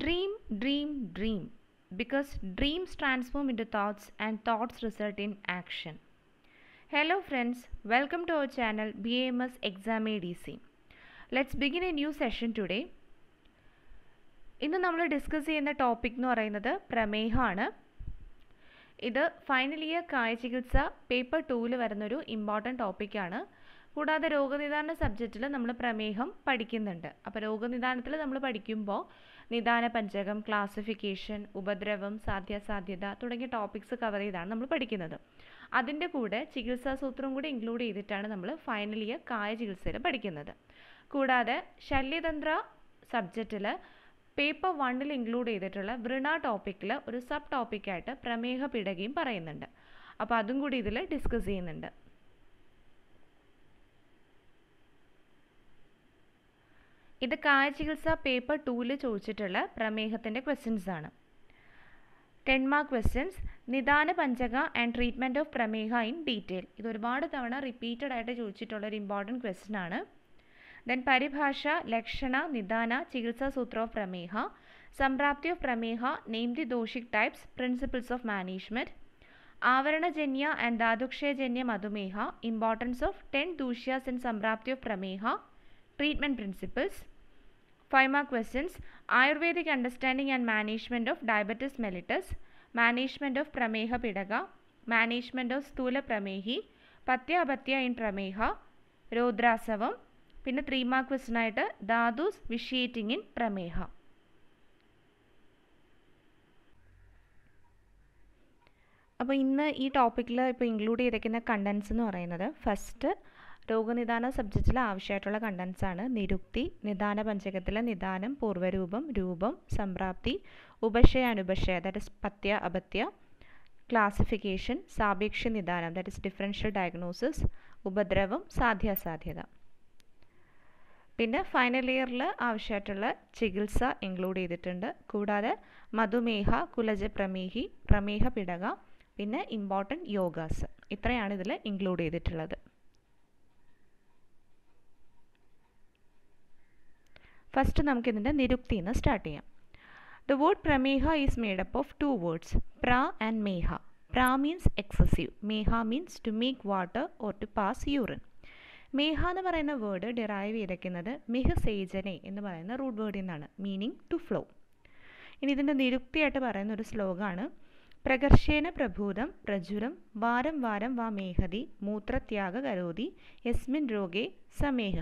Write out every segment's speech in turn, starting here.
Dream, dream, dream because dreams transform into thoughts and thoughts result in action. Hello, friends, welcome to our channel bms Exam ADC. Let's begin a new session today. ഇന്ന് നമ്മൾ discuss ചെയ്യുന്ന topic എന്ന് പറയുന്നത് പ്രമേഹമാണ് ഇത് final year കായ ചികിത്സ paper ടൂവിൽ വരുന്നൊരു ഇമ്പോർട്ടൻറ്റ് ടോപ്പിക്കാണ് കൂടാതെ രോഗനിദാന സബ്ജക്റ്റിൽ നമ്മൾ പ്രമേഹം പഠിക്കുന്നുണ്ട് അപ്പോൾ രോഗനിദാനത്തിൽ നമ്മൾ പഠിക്കുമ്പോൾ നിദാന പഞ്ചകം ക്ലാസിഫിക്കേഷൻ ഉപദ്രവം സാധ്യാസാധ്യത തുടങ്ങിയ ടോപ്പിക്സ് കവർ ചെയ്താണ് നമ്മൾ പഠിക്കുന്നത് അതിൻ്റെ കൂടെ ചികിത്സാ സൂത്രം കൂടി ഇൻക്ലൂഡ് ചെയ്തിട്ടാണ് നമ്മൾ ഫൈനൽ ഇയർ കായ ചികിത്സയിൽ പഠിക്കുന്നത് കൂടാതെ ശല്യതന്ത്ര സബ്ജക്റ്റിൽ പേപ്പർ വണ്ണിൽ ഇൻക്ലൂഡ് ചെയ്തിട്ടുള്ള വൃണ ടോപ്പിക്കിൽ ഒരു സബ് ടോപ്പിക്കായിട്ട് പ്രമേഹ പിടകയും പറയുന്നുണ്ട് അപ്പോൾ അതും കൂടി ഇതിൽ ഡിസ്കസ് ചെയ്യുന്നുണ്ട് ഇത് കായ ചികിത്സ പേപ്പർ ടൂവിൽ ചോദിച്ചിട്ടുള്ള പ്രമേഹത്തിൻ്റെ ക്വസ്റ്റ്യൻസ് ആണ് ten mark questions nidana panchaka and treatment of prameha in detail ഇത് ഒരുപാട് തവണ റിപ്പീറ്റഡ് ആയിട്ട് ചോദിച്ചിട്ടുള്ള ഒരു ഇമ്പോർട്ടൻറ്റ് ക്വസ്റ്റ്യൻ ആണ് ദെൻ പരിഭാഷ ലക്ഷണ നിദാന ചികിത്സാ sutra of prameha samprapti of prameha the doshic types principles of management avaranajanya and dhatukshayajanya madhumeha importance of ten dushyas in samprapti of prameha treatment principles five mark questions Ayurvedic understanding and management of diabetes mellitus management of പ്രമേഹ pidaka management of സ്ഥൂല പ്രമേഹി പത്യാപത്യ in prameha രൗദ്രാസവം പിന്നെ three mark ക്വസ്റ്റ്യനായിട്ട് dhatus vitiating in prameha അപ്പോൾ ഇന്ന് ഈ ടോപ്പിക്കിൽ ഇപ്പോൾ ഇൻക്ലൂഡ് ചെയ്തിരിക്കുന്ന കണ്ടൻസ് എന്ന് പറയുന്നത് ഫസ്റ്റ് രോഗനിദാന സബ്ജക്റ്റിൽ ആവശ്യമായിട്ടുള്ള കണ്ടൻസാണ് ആണ് നിരുക്തി നിദാന പഞ്ചകത്തിലെ നിദാനം പൂർവ്വരൂപം രൂപം സംപ്രാപ്തി ഉപശയ അനുപശയ that is pathya apathya classification സാപേക്ഷ നിദാനം ദാറ്റ് ഇസ് ഡിഫറൻഷ്യൽ ഡയഗ്നോസിസ് ഉപദ്രവം സാധ്യാസാധ്യത പിന്നെ ഫൈനൽ ഇയറിൽ ആവശ്യമായിട്ടുള്ള ചികിത്സ ഇൻക്ലൂഡ് ചെയ്തിട്ടുണ്ട് കൂടാതെ മധുമേഹ കുലജ പ്രമേഹി പ്രമേഹ പിടക പിന്നെ ഇമ്പോർട്ടൻറ്റ് യോഗാസ് ഇത്രയാണ് ഇതിൽ ഇൻക്ലൂഡ് ചെയ്തിട്ടുള്ളത് ഫസ്റ്റ് നമുക്ക് ഇതിൻ്റെ നിരുക്തി നിന്ന് സ്റ്റാർട്ട് ചെയ്യാം the word prameha is up of two words pra and meha pra means excessive meha means to make water or to pass urine മേഹ എന്ന് പറയുന്ന വേർഡ് ഡിറൈവ് മെഹ് സേജനെ എന്ന് പറയുന്ന റൂട്ട് വേർഡിൽ നിന്നാണ് മീനിങ് ടു ഫ്ലോ ഇനി ഇതിൻ്റെ നിരുക്തിയായിട്ട് പറയുന്ന ഒരു ശ്ലോകമാണ് പ്രകർഷേന പ്രഭൂതം പ്രചുരം വാരം വാരം വാ മേഹതി മൂത്രത്യാഗ കരോതി യസ്മിൻ രോഗേ സമേഹ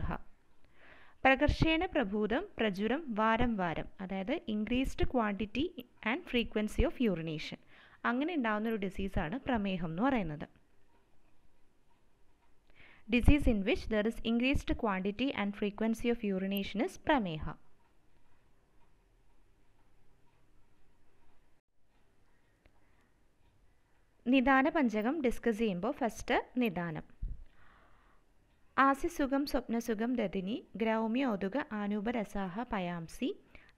പ്രകർഷേണ പ്രഭൂതം പ്രചുരം വാരം വാരം അതായത് increased quantity and frequency of urination അങ്ങനെ ഉണ്ടാകുന്ന ഒരു ഡിസീസാണ് പ്രമേഹം എന്ന് പറയുന്നത് disease in which there is increased quantity and frequency of urination is prameha നിദാന പഞ്ചകം ഡിസ്കസ് ചെയ്യുമ്പോൾ ഫസ്റ്റ് നിദാനം ആസ്യസുഖം സ്വപ്നസുഖം രതിനി ഗ്രൗമ്യോതുക ആനൂപരസാഹ പയാംസി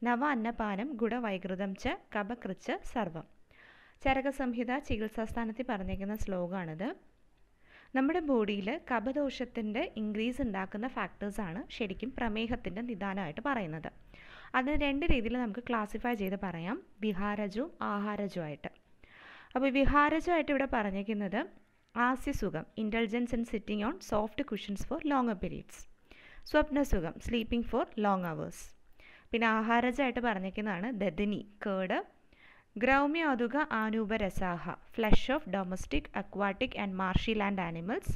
നവ അന്നപാനം ഗുണവൈകൃതം ച കപകൃച്ച സർവം ചരകസംഹിത ചികിത്സാസ്ഥാനത്തിൽ പറഞ്ഞേക്കുന്ന ശ്ലോകമാണിത് നമ്മുടെ ബോഡിയിൽ കപദോഷത്തിൻ്റെ ഇൻക്രീസ് ഉണ്ടാക്കുന്ന ഫാക്ടേഴ്സാണ് ശരിക്കും പ്രമേഹത്തിൻ്റെ നിദാനമായിട്ട് പറയുന്നത് അത് രണ്ട് രീതിയിൽ നമുക്ക് ക്ലാസിഫൈ ചെയ്ത് പറയാം വിഹാരജു ആഹാരജവും ആയിട്ട് അപ്പോൾ വിഹാരജമായിട്ട് ഇവിടെ പറഞ്ഞേക്കുന്നത് സുഖം indulgence and sitting on soft cushions for longer periods സ്വപ്ന സുഖം സ്ലീപ്പിംഗ് ഫോർ ലോങ് അവേഴ്സ് പിന്നെ ആഹാരജായിട്ട് പറഞ്ഞിരിക്കുന്നതാണ് ദദിനി കേട് ഗ്രൗമ്യാതുക ആനൂപരസാഹ flesh of domestic aquatic and marshy land animals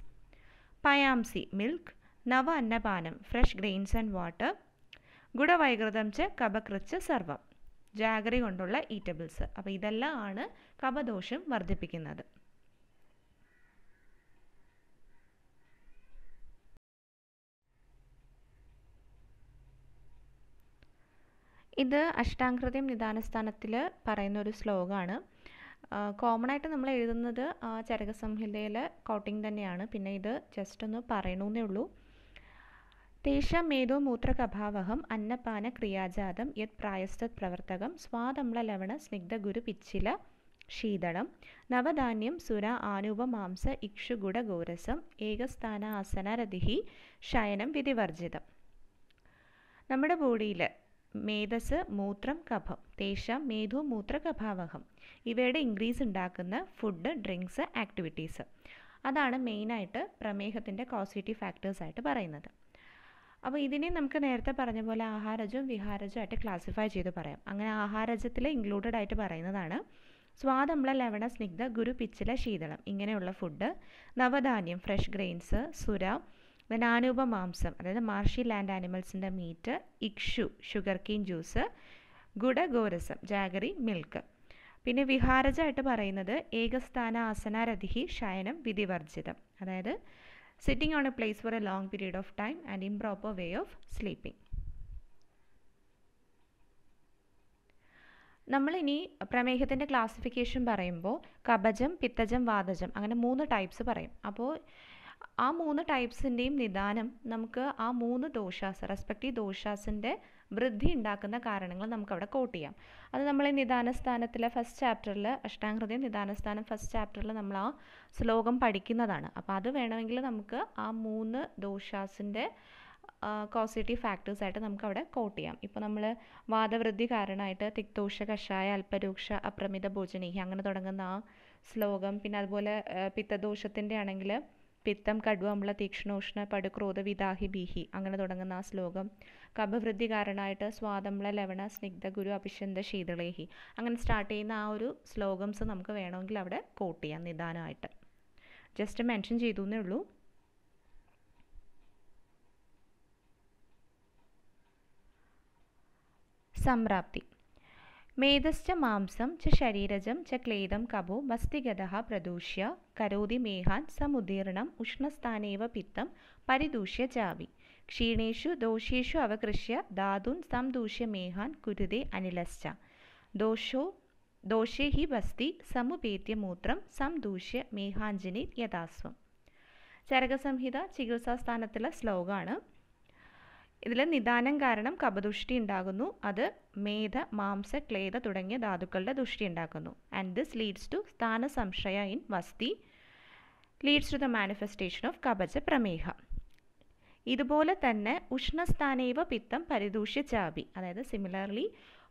പയാംസി മിൽക്ക് നവ അന്നപാനം ഫ്രഷ് ഗ്രെയിൻസ് ആൻഡ് വാട്ടർ ഗുഡവൈകൃതം ച കപകൃച്ച് സർവം ജാഗ്രത കൊണ്ടുള്ള ഈറ്റബിൾസ് അപ്പോൾ ഇതെല്ലാം ആണ് കപദോഷം വർദ്ധിപ്പിക്കുന്നത് ഇത് അഷ്ടാംഹൃദയം നിദാനസ്ഥാനത്തിൽ പറയുന്ന ഒരു ശ്ലോകമാണ് കോമൺ ആയിട്ട് നമ്മൾ എഴുതുന്നത് ചരകസംഹിതയിലെ കോട്ടിംഗ് തന്നെയാണ് പിന്നെ ഇത് ജസ്റ്റ് ഒന്ന് പറയണമെന്നേ ഉള്ളൂ തേഷാം മേധോ മൂത്രകഭാവഹം അന്നപാന ക്രിയാജാതം യത് പ്രായസ്തത് പ്രവർത്തകം സ്വാതമ്ല ലവണ സ്നിഗ്ധ ഗുരു പിച്ചില ശീതളം നവധാന്യം സുര ആനൂപ മാംസ ഇക്ഷുഗുട ഗോരസം ഏകസ്ഥാന ആസന ശയനം വിധിവർജിതം നമ്മുടെ ബോഡിയിൽ മേധസ് മൂത്രം കഫം തേശം മേധു മൂത്ര കഭാവഹം ഇവയുടെ ഇൻക്രീസ് ഉണ്ടാക്കുന്ന ഫുഡ് ഡ്രിങ്ക്സ് ആക്ടിവിറ്റീസ് അതാണ് മെയിനായിട്ട് പ്രമേഹത്തിൻ്റെ കോസിറ്റീവ് ഫാക്ടേഴ്സ് ആയിട്ട് പറയുന്നത് അപ്പോൾ ഇതിനെ നമുക്ക് നേരത്തെ പറഞ്ഞ പോലെ ആഹാരജവും വിഹാരജവും ആയിട്ട് ക്ലാസിഫൈ ചെയ്ത് പറയാം അങ്ങനെ ആഹാരജത്തിൽ ഇൻക്ലൂഡഡ് ആയിട്ട് പറയുന്നതാണ് സ്വാദമ്ല ലവണ സ്നിഗ്ധ ഗുരു പിച്ചില ശീതളം ഇങ്ങനെയുള്ള ഫുഡ് നവധാന്യം ഫ്രഷ് ഗ്രെയിൻസ് സുര വനാനൂപ മാംസം അതായത് മാർഷി ലാൻഡ് ആനിമൽസിൻ്റെ മീറ്റ് ഇക്ഷു ഷുഗർ കീൻ ജ്യൂസ് ഗുഡഗോരസം ജാഗറി മിൽക്ക് പിന്നെ വിഹാരജായിട്ട് പറയുന്നത് ഏകസ്ഥാന ആസനാരതിഹി ശയനം വിധിവർജിതം അതായത് sitting on a place for a long period of time and improper way of sleeping നമ്മളിനി പ്രമേഹത്തിൻ്റെ ക്ലാസിഫിക്കേഷൻ പറയുമ്പോൾ കബജം പിത്തജം വാതജം അങ്ങനെ മൂന്ന് ടൈപ്സ് പറയും അപ്പോൾ ആ മൂന്ന് ടൈപ്സിൻ്റെയും നിദാനം നമുക്ക് ആ മൂന്ന് ദോഷാസ് റെസ്പെക്റ്റീവ് ദോഷാസിൻ്റെ വൃദ്ധി ഉണ്ടാക്കുന്ന കാരണങ്ങൾ നമുക്കവിടെ കോട്ട് ചെയ്യാം അത് നമ്മൾ ഈ നിദാനസ്ഥാനത്തിലെ ഫസ്റ്റ് ചാപ്റ്ററിൽ അഷ്ടാംഹൃദയം നിദാനസ്ഥാനം ഫസ്റ്റ് ചാപ്റ്ററിൽ നമ്മൾ ആ ശ്ലോകം പഠിക്കുന്നതാണ് അപ്പോൾ അത് വേണമെങ്കിൽ നമുക്ക് ആ മൂന്ന് ദോഷാസിൻ്റെ കോസിറ്റീവ് ഫാക്ടേഴ്സായിട്ട് നമുക്ക് അവിടെ കോട്ട് ചെയ്യാം ഇപ്പോൾ നമ്മൾ വാദവൃദ്ധി കാരണമായിട്ട് തിക്തോഷ കഷായ അല്പരൂക്ഷ അപ്രമിത ഭോജനീഹി അങ്ങനെ തുടങ്ങുന്ന ആ ശ്ലോകം പിന്നെ അതുപോലെ പിത്തദോഷത്തിൻ്റെ ആണെങ്കിൽ പിത്തം കടുവമ്ല തീക്ഷ്ണോഷ്ണ പടുക്രോധ വിദാഹി ബീഹി അങ്ങനെ തുടങ്ങുന്ന ആ ശ്ലോകം കപവൃദ്ധികാരനായിട്ട് സ്വാതമ്ല ലവണ സ്നിഗ്ധ ഗുരു അഭിഷന്ത ശീതളേഹി അങ്ങനെ സ്റ്റാർട്ട് ചെയ്യുന്ന ആ ഒരു സ്ലോഗംസ് നമുക്ക് വേണമെങ്കിൽ അവിടെ കോട്ട് ചെയ്യാം നിദാനമായിട്ട് ജസ്റ്റ് മെൻഷൻ ചെയ്തു എന്നേ ഉള്ളൂ സംപ്രാപ്തി മേധശ്ച മാംസം ച ശരീരജം ച ക്ലേദം കപോ മസ്തിഗതഃ പ്രദൂഷ്യ കരോതി മേഹാൻ സമുദീർണം ഉഷ്ണസ്ഥാനേവ പിത്തം പരിദൂഷ്യ ചാവി ക്ഷീണേഷു ദോഷേഷു അവകൃഷ്യ ധാതുൻ സംദൂഷ്യ മേഹാൻ കുരുതേ അനിലശ്ച ദോഷോ ദോഷേ ഹി വസ്തി സമുപേത്യ മൂത്രം സംദൂഷ്യ മേഹാഞ്ജനി യഥാസ്വം ചരകസംഹിത ചികിത്സാസ്ഥാനത്തിലെ ശ്ലോകമാണ് ഇതിൽ നിദാനം കാരണം കപദുഷ്ടി ഉണ്ടാകുന്നു അത് മേധ മാംസ ക്ലേദ തുടങ്ങിയ ധാതുക്കളുടെ ദുഷ്ടി ഉണ്ടാക്കുന്നു ആൻഡ് ദിസ് ലീഡ്സ് ടു സ്ഥാന സംശയ in vasti leads to the manifestation of kaphaja prameha ഇതുപോലെ തന്നെ ഉഷ്ണസ്ഥാനൈവ പിത്തം പരിദൂഷ്യ ചാപി അതായത് സിമിലർലി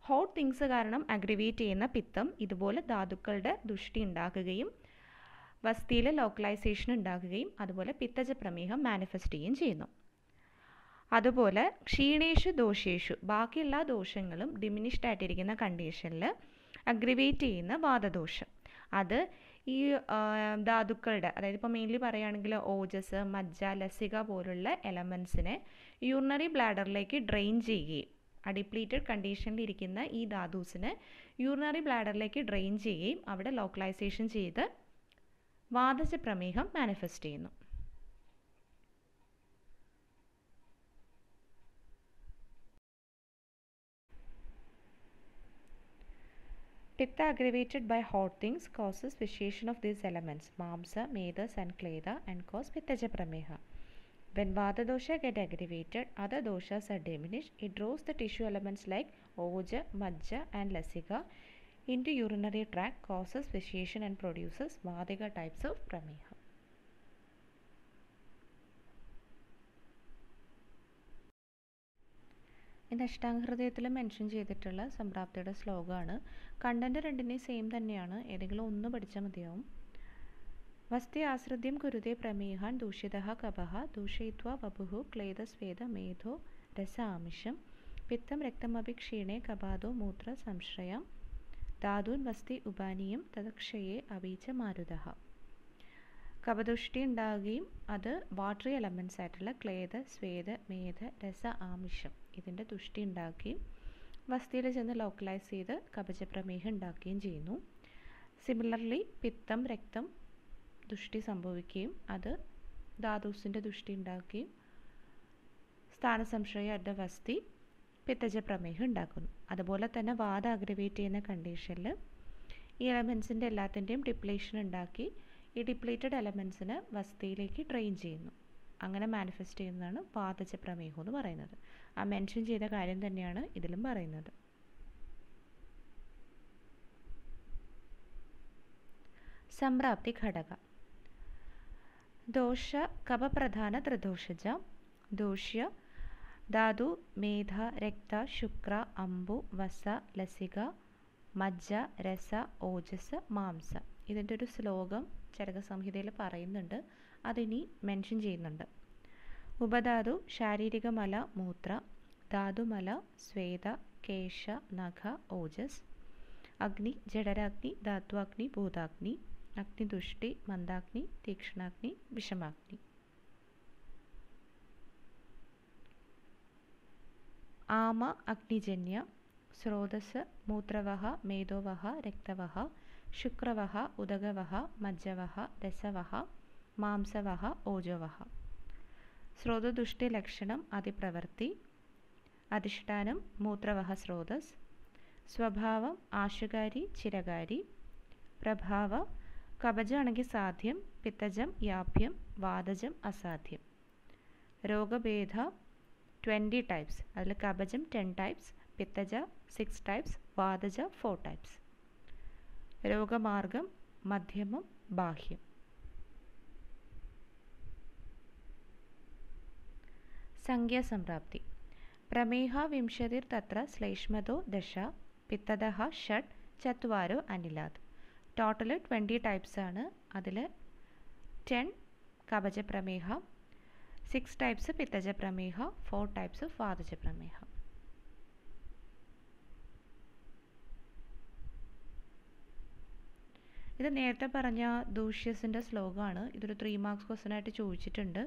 ഹോട്ട് തിങ്സ് കാരണം അഗ്രിവേറ്റ് ചെയ്യുന്ന പിത്തം ഇതുപോലെ ധാതുക്കളുടെ ദുഷ്ടി ഉണ്ടാക്കുകയും വസ്തിയിലെ ലോക്കലൈസേഷൻ ഉണ്ടാക്കുകയും അതുപോലെ പിത്തജ പ്രമേഹം മാനിഫെസ്റ്റ് ചെയ്യുകയും ചെയ്യുന്നു അതുപോലെ ക്ഷീണേഷു ദോഷേഷു ബാക്കി എല്ലാ ദോഷങ്ങളും ഡിമിനിഷ്ഡ് ആയിട്ടിരിക്കുന്ന കണ്ടീഷനിൽ അഗ്രിവേറ്റ് ചെയ്യുന്ന വാദദോഷം അത് ഈ ധാതുക്കളുടെ അതായത് ഇപ്പോൾ മെയിൻലി പറയുകയാണെങ്കിൽ ഓജസ് മജ്ജ ലസിക പോലുള്ള എലമെൻസിനെ യൂറിനറി ബ്ലാഡറിലേക്ക് ഡ്രെയിൻ ചെയ്യുകയും ആ ഡിപ്ലീറ്റഡ് ഇരിക്കുന്ന ഈ ധാതൂസിന് യൂറിനറി ബ്ലാഡറിലേക്ക് ഡ്രെയിൻ ചെയ്യുകയും അവിടെ ലോക്കലൈസേഷൻ ചെയ്ത് വാതജ പ്രമേഹം മാനിഫെസ്റ്റ് ചെയ്യുന്നു Pitta aggravated by hot things causes vitiation of these elements Mamsa, Medas and Kleda and cause Pittaja Prameha. When Vata dosha get aggravated, other doshas are diminished. It draws the tissue elements like Oja, Majja and Lasika into urinary tract, causes vitiation and produces Vadiga types of Prameha. എൻ്റെ അഷ്ടാംഗഹൃദയത്തിൽ mention ചെയ്തിട്ടുള്ള സംപ്രാപ്തിയുടെ ശ്ലോകമാണ് content രണ്ടിനെയും same തന്നെയാണ് ഏതെങ്കിലും ഒന്ന് പഠിച്ചാൽ മതിയാവും വസ്തി ആശ്രിത്യം കുരുതേ പ്രമേഹാൻ ദൂഷിത കപഹ ദൂഷയിത്വ വപുഹു ക്ലേദസ്വേദ മേധോ രസ ആമിഷം പിത്തം രക്തമപി ക്ഷീണേ കപാതോ മൂത്ര സംശ്രയം ധാതുൻ വസ്തി ഉപാനിയും തദക്ഷയെ അവീച്ച മാരുത കപദുഷ്ടി ഉണ്ടാവുകയും അത് വാട്ടറി എലമെൻസ് ആയിട്ടുള്ള ക്ലേദ സ്വേദ മേധ രസ ആമിഷം ഇതിൻ്റെ തുഷ്ടി ഉണ്ടാക്കുകയും വസ്തിയിൽ ചെന്ന് ലോക്കലൈസ് ചെയ്ത് കപചപ്രമേഹം ഉണ്ടാക്കുകയും ചെയ്യുന്നു സിമിലർലി പിത്തം രക്തം ദുഷ്ടി സംഭവിക്കുകയും അത് ധാതുസിൻ്റെ ദുഷ്ടി ഉണ്ടാക്കുകയും സ്ഥാനസംശയ അഡ്ഡ വസ്തി പിത്തജപ്രമേഹം ഉണ്ടാക്കുന്നു അതുപോലെ തന്നെ വാദ അഗ്രവേറ്റ് ചെയ്യുന്ന കണ്ടീഷനിൽ ഈ എലമെൻസിൻ്റെ എല്ലാത്തിൻ്റെയും ഡിപ്ലേഷൻ ഉണ്ടാക്കി ഈ ഡിപ്ലീറ്റഡ് എലമെൻസിന് വസ്തിയിലേക്ക് ട്രെയിൻ ചെയ്യുന്നു അങ്ങനെ മാനിഫെസ്റ്റ് ചെയ്യുന്നതാണ് വാതജപ്രമേഹം എന്ന് പറയുന്നത് ആ മെൻഷൻ ചെയ്ത കാര്യം തന്നെയാണ് ഇതിലും പറയുന്നത് സംപ്രാപ്തി ഘടക ദോഷ കപപ്രധാന ത്രിദോഷജ ദോഷ്യ ധാതു മേധ രക്ത ശുക്ര അമ്പു വസ ലസിക മജ്ജ രസ ഓജസ് മാംസ ഇതിൻ്റെ ഒരു ശ്ലോകം സംഹിതയിൽ പറയുന്നുണ്ട് അതിനി മെൻഷൻ ചെയ്യുന്നുണ്ട് ഉപധാതു ശാരീരികമല മൂത്ര ധാതുമല സ്വേത കേശ നഖ ഓജസ് അഗ്നി ജഠരാഗ്നി ധാത്വാഗ്നി ഭൂതാഗ്നി അഗ്നിദുഷ്ടി മന്ദാഗ്നി തീക്ഷണാഗ്നി വിഷമാഗ്നി ആമ അഗ്നിജന്യ സ്രോതസ് മൂത്രവഹ മേധോവഹ രക്തവഹ ശുക്രവഹ ഉദകവഹ മജ്ജവഹ രസവഹ മാംസവഹ ഓജോവഹ സ്രോതദുഷ്ടി ലക്ഷണം അതിപ്രവൃത്തി അധിഷ്ഠാനം മൂത്രവഹ സ്രോതസ് സ്വഭാവം ആശുകാരി ചിരകാരി പ്രഭാവ കബജമാണെങ്കിൽ സാധ്യം പിത്തജം യാഭ്യം വാതജം അസാധ്യം രോഗഭേദ ട്വൻ്റി ടൈപ്സ് അതിൽ കവചം ടെൻ ടൈപ്സ് പിത്തജ സിക്സ് ടൈപ്സ് വാതജ ഫോർ ടൈപ്സ് രോഗമാർഗം മധ്യമം ബാഹ്യം സംഖ്യാസംപ്രാപ്തി പ്രമേഹ വിംശതിർ തത്ര ശ്ലേഷ്മതോ ദശ പിത്തതഃ ഷഡ് ചത്വാരോ അനിലാത് ടോട്ടൽ ട്വൻറ്റി ടൈപ്സ് ആണ് അതിൽ ടെൻ കവച പ്രമേഹം സിക്സ് ടൈപ്സ് പിത്തജ പ്രമേഹം ഫോർ ടൈപ്സ് വാതജ പ്രമേഹം ഇത് നേരത്തെ പറഞ്ഞ ദൂഷ്യസിൻ്റെ ശ്ലോകമാണ് ഇതൊരു ത്രീ മാർക്സ് ക്വസ്റ്റനായിട്ട് ചോദിച്ചിട്ടുണ്ട്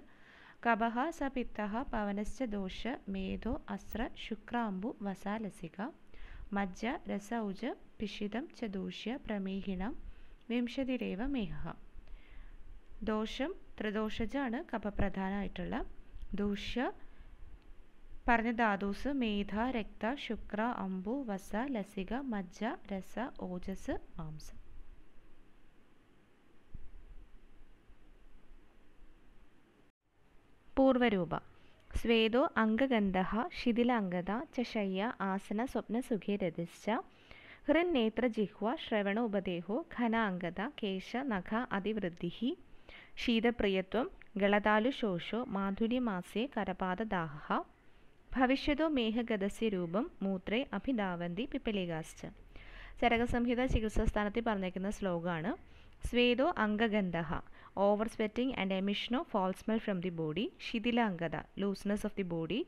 കപഹ സ പിത്ത പവനശ്ച ദോഷ മേധോ അസ്ര ശുക്രാംബു വസാലസിക മജ്ജ രസൗജ പിഷിതം ച ദൂഷ്യ പ്രമേഹിണം വിംശതിരേവ മേഹ ദോഷം ത്രിദോഷജാണ് കപപ്രധാനമായിട്ടുള്ള ദൂഷ്യ പറഞ്ഞ ധാതൂസ് മേധ രക്ത ശുക്ര അംബു വസ ലസിക മജ്ജ രസ ഓജസ് മാംസം പൂർവരൂപ സ്വേദോ അംഗഗന്ധ ശിഥിലാംഗത ചശയ്യ ആസന സ്വപ്ന സ്വപ്നസുഖിരതിശ്ച ഹൃന്നേത്രജിഹ്വ ശ്രവണ ഉപദേഹോ ഘനാംഗത കേശ നഖ അതിവൃദ്ധി ശീതപ്രിയത്വം ഗളതാലുശോഷോ മാധുര്യമാസേ കരപാതദാഹ ഭവിഷ്യതോ മേഘഗതസ്യ രൂപം മൂത്രേ അഭിധാവന്തി പിപ്പലികാശ്ച ചരകസംഹിത ചികിത്സാസ്ഥാനത്തിൽ പറഞ്ഞേക്കുന്ന ശ്ലോകമാണ് സ്വേദോ അംഗഗന്ധ over sweating and emission of foul smell from the body ശിഥിലാംഗത ലൂസ്നെസ് ഓഫ് ദി ബോഡി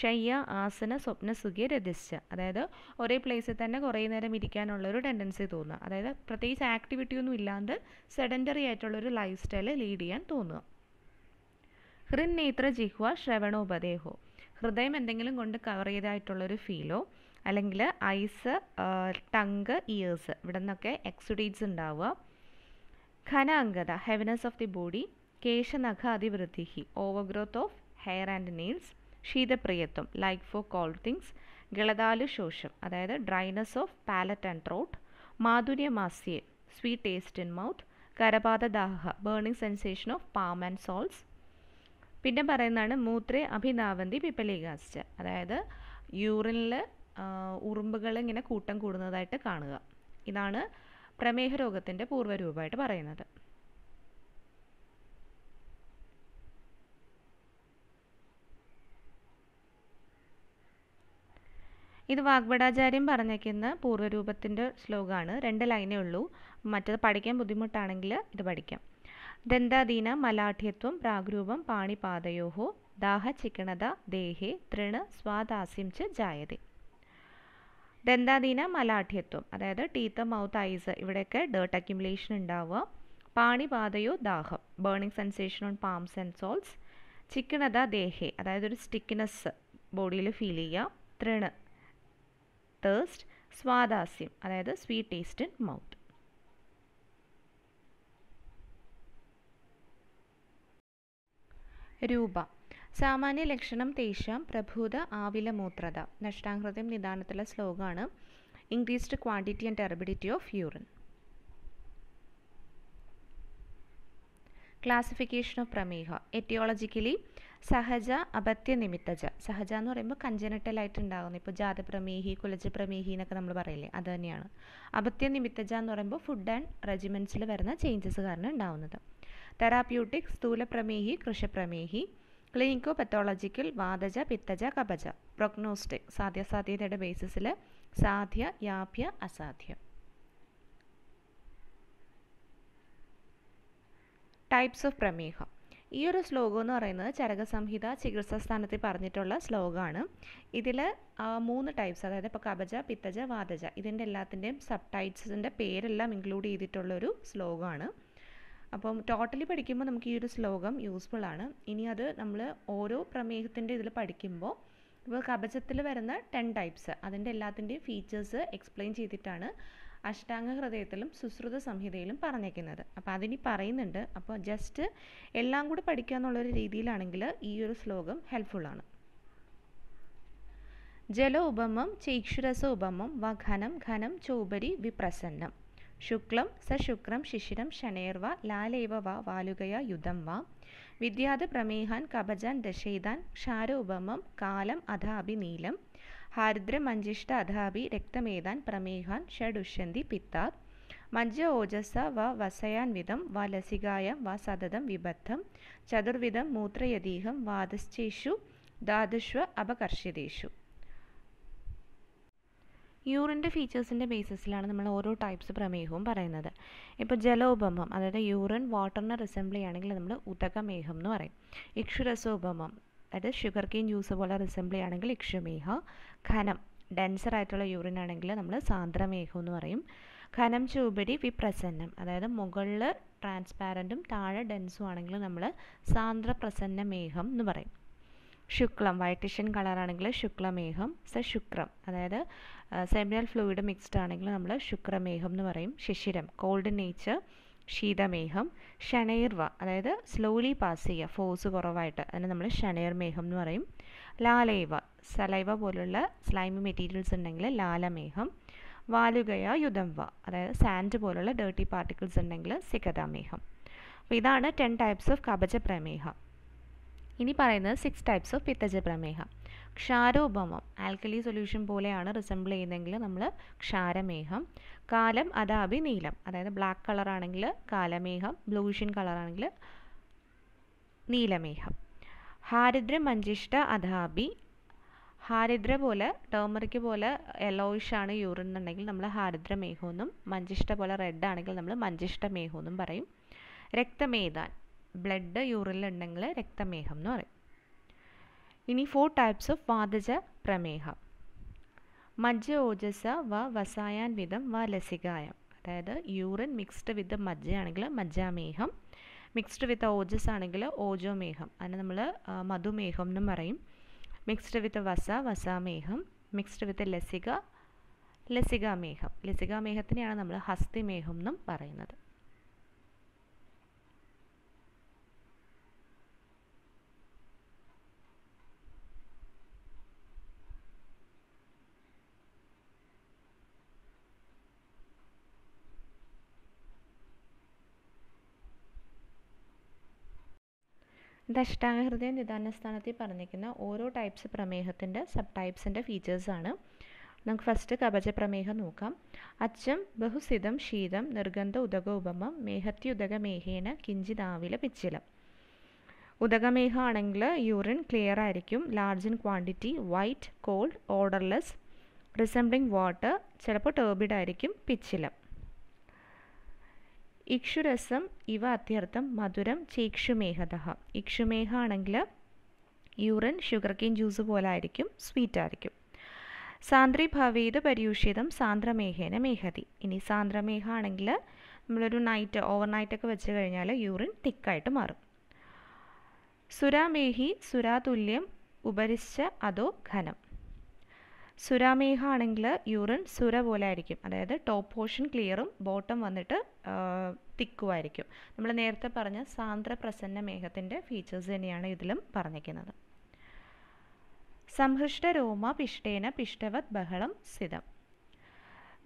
ശയ്യ ആസന സ്വപ്ന സുഖിയ രതിശ്ച അതായത് ഒരേ പ്ലേസിൽ തന്നെ കുറേ നേരം ഇരിക്കാനുള്ളൊരു ടെൻഡൻസി തോന്നുക അതായത് പ്രത്യേകിച്ച് ആക്ടിവിറ്റി ഒന്നും ഇല്ലാണ്ട് സെഡൻറ്ററി ആയിട്ടുള്ളൊരു ലൈഫ് സ്റ്റൈല് ലീഡ് ചെയ്യാൻ തോന്നുക ഹൃന്നേത്ര ജിഹ്വ ശ്രവണോപദേഹോ ഹൃദയം എന്തെങ്കിലും കൊണ്ട് കവർ ചെയ്തായിട്ടുള്ളൊരു ഫീലോ അല്ലെങ്കിൽ ഐസ് ടങ്ക് ഇയേഴ്സ് ഇവിടെ നിന്നൊക്കെ എക്സുഡീറ്റ്സ് ഉണ്ടാവുക ഖന അംഗത ഹെവനസ് ഓഫ് ദി ബോഡി കേശനഖ അതിവൃദ്ധി growth of hair and nails ശീതപ്രിയത്വം ലൈക്ക് ഫോർ കോൾഡ് തിങ്സ് ഗളതാലു ശോഷം അതായത് dryness of palate and throat മാധുര്യമാസ്യെ സ്വീറ്റ് ടേസ്റ്റ് ഇൻ മൗത്ത് ദാഹ burning sensation of palm and soles പിന്നെ പറയുന്നതാണ് മൂത്രേ അഭിനാവന്തി പിപ്പലീകാസ്റ്റ് അതായത് യൂറിനിൽ ഉറുമ്പുകൾ ഇങ്ങനെ കൂട്ടം കൂടുന്നതായിട്ട് കാണുക ഇതാണ് പ്രമേഹ രോഗത്തിൻ്റെ പൂർവ്വരൂപമായിട്ട് പറയുന്നത് ഇത് വാഗ്ബടാചാര്യം പറഞ്ഞേക്കുന്ന പൂർവ്വരൂപത്തിൻ്റെ ശ്ലോകമാണ് രണ്ട് ലൈനേ ഉള്ളൂ മറ്റത് പഠിക്കാൻ ബുദ്ധിമുട്ടാണെങ്കിൽ ഇത് പഠിക്കാം ദന്താധീന മലാഠ്യത്വം പ്രാഗ്രൂപം പാണിപാതയോഹോ ദാഹ ചിക്കണത ദേഹേ തൃണ് സ്വാദാസ്യം ച ജായതേ ദന്താധീന മലാഠ്യത്വം അതായത് ടീത്ത് മൗത്ത് ഐസ് ഇവിടെയൊക്കെ ഡേർട്ട് അക്യുമുലേഷൻ ഉണ്ടാവുക പാണിപാതയോ ദാഹം burning sensation on palms and soles ചിക്കണത ദേഹെ അതായത് ഒരു സ്റ്റിക്കിനെസ് ബോഡിയിൽ ഫീൽ ചെയ്യുക തൃണ് തേഴ്സ്റ്റ് സ്വാദാസ്യം അതായത് സ്വീറ്റ് ടേസ്റ്റ് ഇൻ മൗത്ത് രൂപ സാമാന്യ ലക്ഷണം തേഷാം പ്രഭൂത ആവിലമൂത്രത നഷ്ടാഹൃദയം നിദാനത്തിലെ ശ്ലോകമാണ് increased quantity and turbidity of urine classification of prameha etiologically സഹജ അപത്യനിമിത്തജ സഹജ എന്ന് പറയുമ്പോൾ കഞ്ചനട്ടലായിട്ട് ഉണ്ടാകുന്നത് ഇപ്പോൾ ജാതപ്രമേഹി കുലജപ്രമേഹി എന്നൊക്കെ നമ്മൾ പറയില്ലേ അത് തന്നെയാണ് അപത്യ എന്ന് പറയുമ്പോൾ ഫുഡ് ആൻഡ് റെജിമെൻസിൽ വരുന്ന ചേഞ്ചസ് കാരണം ഉണ്ടാകുന്നത് തെറാപ്യൂട്ടിക് സ്ഥൂലപ്രമേഹി കൃഷപ്രമേഹി ക്ലിനിക്കോ പെത്തോളജിക്കൽ വാതജ പിത്തജ കപജ പ്രൊഗ്നോസ്റ്റിക് സാധ്യസാധ്യതയുടെ ബേസിസിൽ സാധ്യ യാഭ്യ അസാധ്യം ടൈപ്സ് ഓഫ് പ്രമേഹം ഈ ഒരു ശ്ലോകം എന്ന് പറയുന്നത് ചരകസംഹിത ചികിത്സാസ്ഥാനത്തിൽ പറഞ്ഞിട്ടുള്ള ശ്ലോകമാണ് ഇതിൽ മൂന്ന് ടൈപ്സ് അതായത് ഇപ്പോൾ കബജ പിത്തജ വാതജ ഇതിൻ്റെ എല്ലാത്തിൻ്റെയും സബ് ടൈപ്സിൻ്റെ പേരെല്ലാം ഇൻക്ലൂഡ് ചെയ്തിട്ടുള്ളൊരു ശ്ലോകമാണ് അപ്പം ടോട്ടലി പഠിക്കുമ്പോൾ നമുക്ക് ഈ ഒരു ശ്ലോകം യൂസ്ഫുൾ ആണ് ഇനി അത് നമ്മൾ ഓരോ പ്രമേഹത്തിൻ്റെ ഇതിൽ പഠിക്കുമ്പോൾ ഇപ്പോൾ കവചത്തിൽ വരുന്ന ടെൻ ടൈപ്സ് അതിൻ്റെ എല്ലാത്തിൻ്റെയും ഫീച്ചേഴ്സ് എക്സ്പ്ലെയിൻ ചെയ്തിട്ടാണ് അഷ്ടാംഗ ഹൃദയത്തിലും സുശ്രുത സംഹിതയിലും പറഞ്ഞേക്കുന്നത് അപ്പോൾ അതിനി പറയുന്നുണ്ട് അപ്പോൾ ജസ്റ്റ് എല്ലാം കൂടി പഠിക്കുക എന്നുള്ളൊരു രീതിയിലാണെങ്കിൽ ഈ ഒരു ശ്ലോകം ഹെൽപ്ഫുള്ളാണ് ജല ഉപമം ചേക്ഷുരസ ഉപമം വ ഘനം ഘനം ചോപരി വിപ്രസന്നം ശുക്ലം സശുക്രം ശിശിരം ശനേർവ ലാലൈവ വ വാലുകയ യുധം വ വിദ്യാത് പ്രമേഹാൻ കപജാൻ ദശൈതാൻ ക്ഷാരോപമം കാലം അഥാപി നീലം ഹാർദ്രമഞ്ജിഷ്ട അഥാപി രക്തമേതാൻ പ്രമേഹാൻ ഷഡുഷ്യന്തി പിത്താ മജ്ജ ഓജസ വ വസയാൻവിധം വ ലസികായം വ സതതം വിബദ്ധം ചതുർവിധം മൂത്രയതീഹം വാദശ്ചേഷു ധാതുഷ്വ അപകർഷിതേഷു യൂറിൻ്റെ ഫീച്ചേഴ്സിൻ്റെ ബേസിസിലാണ് നമ്മൾ ഓരോ ടൈപ്സ് പ്രമേഹവും പറയുന്നത് ഇപ്പോൾ ജലോപമം അതായത് യൂറിൻ വാട്ടറിനെ റിസംബിൾ ചെയ്യുകയാണെങ്കിൽ നമ്മൾ ഉദകമേഹം എന്ന് പറയും ഇക്ഷുരസോപമം അതായത് ഷുഗർ കെയിൻ ജ്യൂസ് പോലെ റിസംബിൾ ചെയ്യുകയാണെങ്കിൽ ഇക്ഷുമേഹ ഖനം ഡെൻസർ ആയിട്ടുള്ള യൂറിൻ ആണെങ്കിൽ നമ്മൾ സാന്ദ്രമേഹം എന്ന് പറയും ഖനം ചൂപടി വിപ്രസന്നം അതായത് മുകളിൽ ട്രാൻസ്പാരൻറ്റും താഴെ ഡെൻസും ആണെങ്കിൽ നമ്മൾ സാന്ദ്രപ്രസന്ന മേഘം എന്ന് പറയും ശുക്ലം വൈറ്റിഷ്യൻ കളറാണെങ്കിൽ ശുക്ലമേഹം സ ശുക്രം അതായത് സെമിനൽ ഫ്ലൂയിഡ് മിക്സ്ഡ് ആണെങ്കിൽ നമ്മൾ ശുക്രമേഹം എന്ന് പറയും ശിശിരം കോൾഡ് നേച്ചർ ശീതമേഹം ഷണൈർവ അതായത് സ്ലോലി പാസ് ചെയ്യുക ഫോഴ്സ് കുറവായിട്ട് അതിന് നമ്മൾ മേഹം എന്ന് പറയും ലാലൈവ സലൈവ പോലുള്ള സ്ലൈമി മെറ്റീരിയൽസ് ഉണ്ടെങ്കിൽ ലാലമേഹം വാലുകയ യുധംവ അതായത് സാൻഡ് പോലുള്ള ഡേർട്ടി പാർട്ടിക്കിൾസ് ഉണ്ടെങ്കിൽ സികതാമേഹം അപ്പോൾ ഇതാണ് ടെൻ ടൈപ്സ് ഓഫ് കബജ ഇനി പറയുന്നത് സിക്സ് ടൈപ്സ് ഓഫ് പിത്തജ പ്രമേഹം ക്ഷാരോപമം ആൽക്കലി സൊല്യൂഷൻ പോലെയാണ് റിസംബിൾ ചെയ്യുന്നതെങ്കിൽ നമ്മൾ ക്ഷാരമേഹം കാലം അതാപി നീലം അതായത് ബ്ലാക്ക് കളറാണെങ്കിൽ കാലമേഹം ബ്ലൂഷ്യൻ കളറാണെങ്കിൽ നീലമേഹം ഹാരിദ്ര മഞ്ചിഷ്ട അദാബി ഹാരിദ്ര പോലെ ടേമറിക്ക് പോലെ യെല്ലോയിഷ് ആണ് യൂറിൻ എന്നുണ്ടെങ്കിൽ നമ്മൾ ഹാരിദ്ര മേഘമെന്നും മഞ്ചിഷ്ട പോലെ റെഡ് ആണെങ്കിൽ നമ്മൾ മഞ്ചിഷ്ട മേഘമെന്നും പറയും രക്തമേതാൻ ബ്ലഡ് ഉണ്ടെങ്കിൽ രക്തമേഹം എന്ന് പറയും ഇനി ഫോർ ടൈപ്സ് ഓഫ് വാതജ പ്രമേഹം മജ്ജ ഓജസ വ വസായാൻ വിധം വ ലസികായം അതായത് യൂറിൻ മിക്സ്ഡ് വിത്ത് മജ്ജയാണെങ്കിൽ മജ്ജാമേഹം മിക്സ്ഡ് വിത്ത് ഓജസ് ആണെങ്കിൽ ഓജോമേഹം അതിന് നമ്മൾ മധുമേഹം എന്നും പറയും മിക്സ്ഡ് വിത്ത് വസ വസാമേഹം മിക്സ്ഡ് വിത്ത് ലസിക ലസികാമേഹം ലസികാമേഹത്തിനെയാണ് നമ്മൾ ഹസ്തിമേഹം എന്നും പറയുന്നത് ദഷ്ടാഹൃദയ നിദാനസ്ഥാനത്തിൽ പറഞ്ഞിരിക്കുന്ന ഓരോ ടൈപ്സ് പ്രമേഹത്തിൻ്റെ സബ് ടൈപ്സിൻ്റെ ഫീച്ചേഴ്സാണ് നമുക്ക് ഫസ്റ്റ് കബജ പ്രമേഹം നോക്കാം അച്ഛം ബഹുസിതം ശീതം നിർഗന്ധ ഉദക ഉപമം മേഹത്തി കിഞ്ചി കിഞ്ചിതാവില പിച്ചിലം ഉദകമേഹമാണെങ്കിൽ യൂറിൻ ക്ലിയർ ആയിരിക്കും large in quantity white cold odourless resembling water ചിലപ്പോൾ ടേർബിഡ് ആയിരിക്കും പിച്ചിലം ഇക്ഷുരസം ഇവ അത്യർത്ഥം മധുരം ചേക്ഷുമേഹത ഇക്ഷുമേഹ ആണെങ്കിൽ യൂറിൻ ഷുഗർ കെയിൻ ജ്യൂസ് പോലെ ആയിരിക്കും സ്വീറ്റ് ആയിരിക്കും സാന്ദ്രി ഭവേത് പര്യൂഷിതം സാന്ദ്രമേഹേന മേഹതി ഇനി സാന്ദ്രമേഹ ആണെങ്കിൽ നമ്മളൊരു നൈറ്റ് ഓവർ നൈറ്റൊക്കെ വെച്ച് കഴിഞ്ഞാൽ യൂറിൻ തിക്കായിട്ട് മാറും സുരാമേഹി സുരാതുല്യം ഉപരിശ്ച അതോ ഘനം സുരാമേഹ ആണെങ്കിൽ യൂറിൻ സുര പോലെ ആയിരിക്കും അതായത് ടോപ്പ് പോർഷൻ ക്ലിയറും ബോട്ടം വന്നിട്ട് തിക്കുമായിരിക്കും നമ്മൾ നേരത്തെ പറഞ്ഞ സാന്ദ്ര പ്രസന്ന മേഘത്തിൻ്റെ ഫീച്ചേഴ്സ് തന്നെയാണ് ഇതിലും പറഞ്ഞിരിക്കുന്നത് സംഹൃഷ്ട രോമ പിഷ്ടേന പിഷ്ടവത് ബഹളം സ്ഥിതം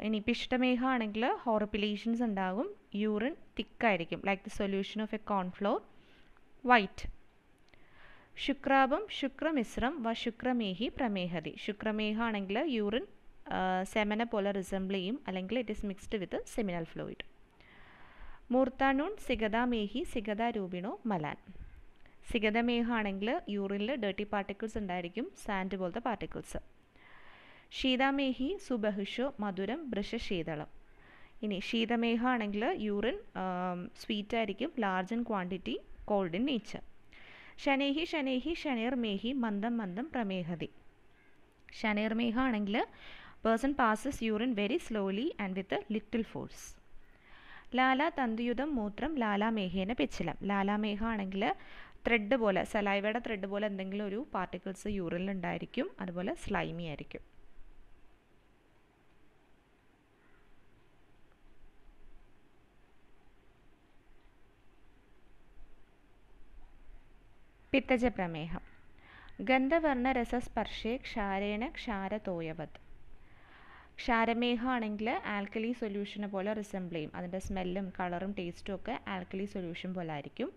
ഇനി പിഷ്ടമേഹ ആണെങ്കിൽ ഹോറപ്പിലേഷൻസ് ഉണ്ടാകും യൂറിൻ തിക്കായിരിക്കും like the solution of a cornflour white ശുക്രാപം ശുക്രമിശ്രം വ ശുക്രമേഹി പ്രമേഹതി ശുക്രമേഹ ആണെങ്കിൽ യൂറിൻ സെമന പോലെ റിസംബിൾ ചെയ്യും അല്ലെങ്കിൽ it is mixed with seminal fluid മൂർത്താണൂൺ സിഗതാമേഹി സിഗതാരൂപിണോ മലാൻ സിഗതമേഹ ആണെങ്കിൽ യൂറിനിൽ ഡേർട്ടി പാർട്ടിക്കിൾസ് ഉണ്ടായിരിക്കും സാൻഡ് പോലത്തെ പാർട്ടിക്കിൾസ് ശീതാമേഹി സുബഹുഷോ മധുരം വൃഷശീതളം ഇനി ശീതമേഹ ആണെങ്കിൽ യൂറിൻ സ്വീറ്റായിരിക്കും ആയിരിക്കും large in quantity cold in nature ശനേഹി ശനേഹി ശനേർമേഹി മന്ദം മന്ദം പ്രമേഹതി ശനേർമേഹ ആണെങ്കിൽ person passes urine very slowly and with a little force ലാല തന്തുയുധം മൂത്രം ലാലാമേഹേന പിച്ചിലം ലാലാമേഹ ആണെങ്കിൽ ത്രെഡ് പോലെ സലൈവയുടെ ത്രെഡ് പോലെ എന്തെങ്കിലും ഒരു പാർട്ടിക്കിൾസ് യൂറിനിൽ ഉണ്ടായിരിക്കും അതുപോലെ സ്ലൈമി ആയിരിക്കും പിത്തജ പ്രമേഹം രസസ്പർശേ ക്ഷാരേണ ക്ഷാരതോയവത് ക്ഷാരമേഹമാണെങ്കിൽ ആൽക്കലി സൊല്യൂഷനെ പോലെ റിസംബിൾ ചെയ്യും അതിൻ്റെ സ്മെല്ലും കളറും ടേസ്റ്റും ഒക്കെ ആൽക്കലി സൊല്യൂഷൻ പോലെ ആയിരിക്കും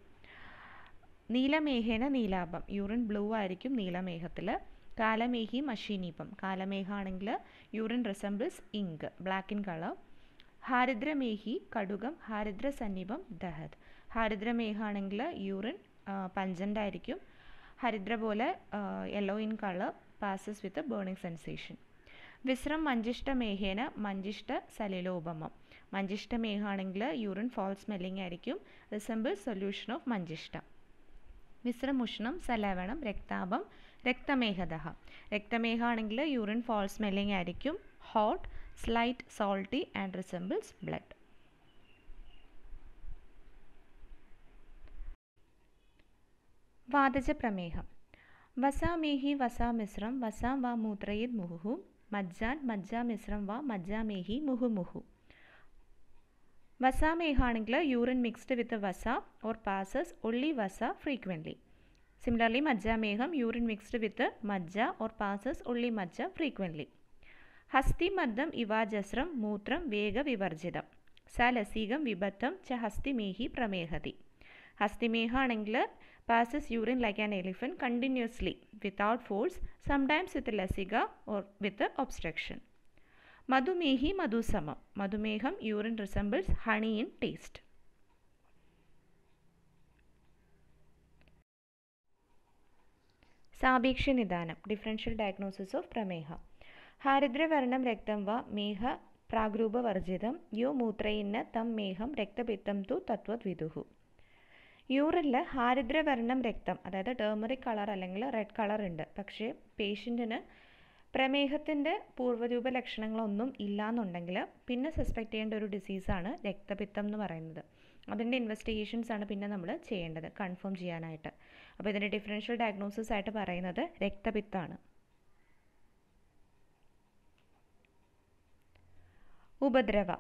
നീലമേഹേന നീലാഭം യൂറിൻ ബ്ലൂ ആയിരിക്കും നീലമേഹത്തിൽ കാലമേഹി മഷീനീപം കാലമേഹമാണെങ്കിൽ urine resembles ink black in colour ഹാരിദ്രമേഹി കടുകം ഹാരിദ്ര ദഹദ് ദഹത് യൂറിൻ പഞ്ചൻ്റ് ആയിരിക്കും ഹരിദ്ര പോലെ yellow in colour passes with burning sensation വിസ്രം മഞ്ചിഷ്ടമേഹേന മഞ്ചിഷ്ട സലിലോപമം മഞ്ചിഷ്ട മഞ്ചിഷ്ടമേഹാണെങ്കിൽ യൂറിൻ ഫോൾ സ്മെല്ലിംഗ് ആയിരിക്കും റിസംബിൾ സൊല്യൂഷൻ ഓഫ് മഞ്ചിഷ്ടം വിസ്രമുഷ്ണം സലവണം രക്താപം രക്തമേഹത രക്തമേഹാണെങ്കിൽ യൂറിൻ ഫോൾ സ്മെല്ലിംഗ് ആയിരിക്കും hot slight salty and resembles blood വാതജ പ്രമേഹം വസാമേഹി വസാമിശ്രം വസാം വാ മൂത്രയിത് മുഹുഹു മജ്ജാൻ മജ്ജാമിശ്രം വാ മജ്ജാമേഹി മുഹുമുഹു വസാമേഹാണെങ്കിൽ urine mixed with vasa or passes only vasa frequently similarly മജ്ജാമേഹം urine mixed with majja or passes only majja frequently ഹസ്തിമദ്ദം ഇവാജസ്രം മൂത്രം വേഗ വിവർജിതം സലസീകം വിബദ്ധം ച ഹസ്തിമേഹി പ്രമേഹതി ഹസ്തിമേഹാണെങ്കിൽ passes urine like an elephant continuously without force, sometimes with lasiga or with the obstruction. Madhumehi Madhusama. Madhumeham urine resembles honey in taste. സാപേക്ഷ നിദാനം ഡിഫറൻഷ്യൽ ഡയഗ്നോസിസ് ഓഫ് പ്രമേഹ ഹാരിദ്രവർണം രക്തം വ മേഹ പ്രാഗ്രൂപവർജിതം യോ മൂത്രയിന്ന തം മേഹം രക്തപിത്തം തു തത്വദ്വിദുഹു യൂറിനിൽ ഹാരിദ്രവർണ്ണം രക്തം അതായത് ടേമറിക് കളർ അല്ലെങ്കിൽ റെഡ് കളർ ഉണ്ട് പക്ഷേ പേഷ്യൻറ്റിന് പ്രമേഹത്തിൻ്റെ പൂർവ്വരൂപ ലക്ഷണങ്ങളൊന്നും ഇല്ലയെന്നുണ്ടെങ്കിൽ പിന്നെ സസ്പെക്റ്റ് ചെയ്യേണ്ട ഒരു ഡിസീസാണ് രക്തപിത്തം എന്ന് പറയുന്നത് അതിൻ്റെ ഇൻവെസ്റ്റിഗേഷൻസ് ആണ് പിന്നെ നമ്മൾ ചെയ്യേണ്ടത് കൺഫേം ചെയ്യാനായിട്ട് അപ്പോൾ ഇതിൻ്റെ ഡിഫറൻഷ്യൽ ഡയഗ്നോസിസ് ആയിട്ട് പറയുന്നത് രക്തപിത്തമാണ് ഉപദ്രവ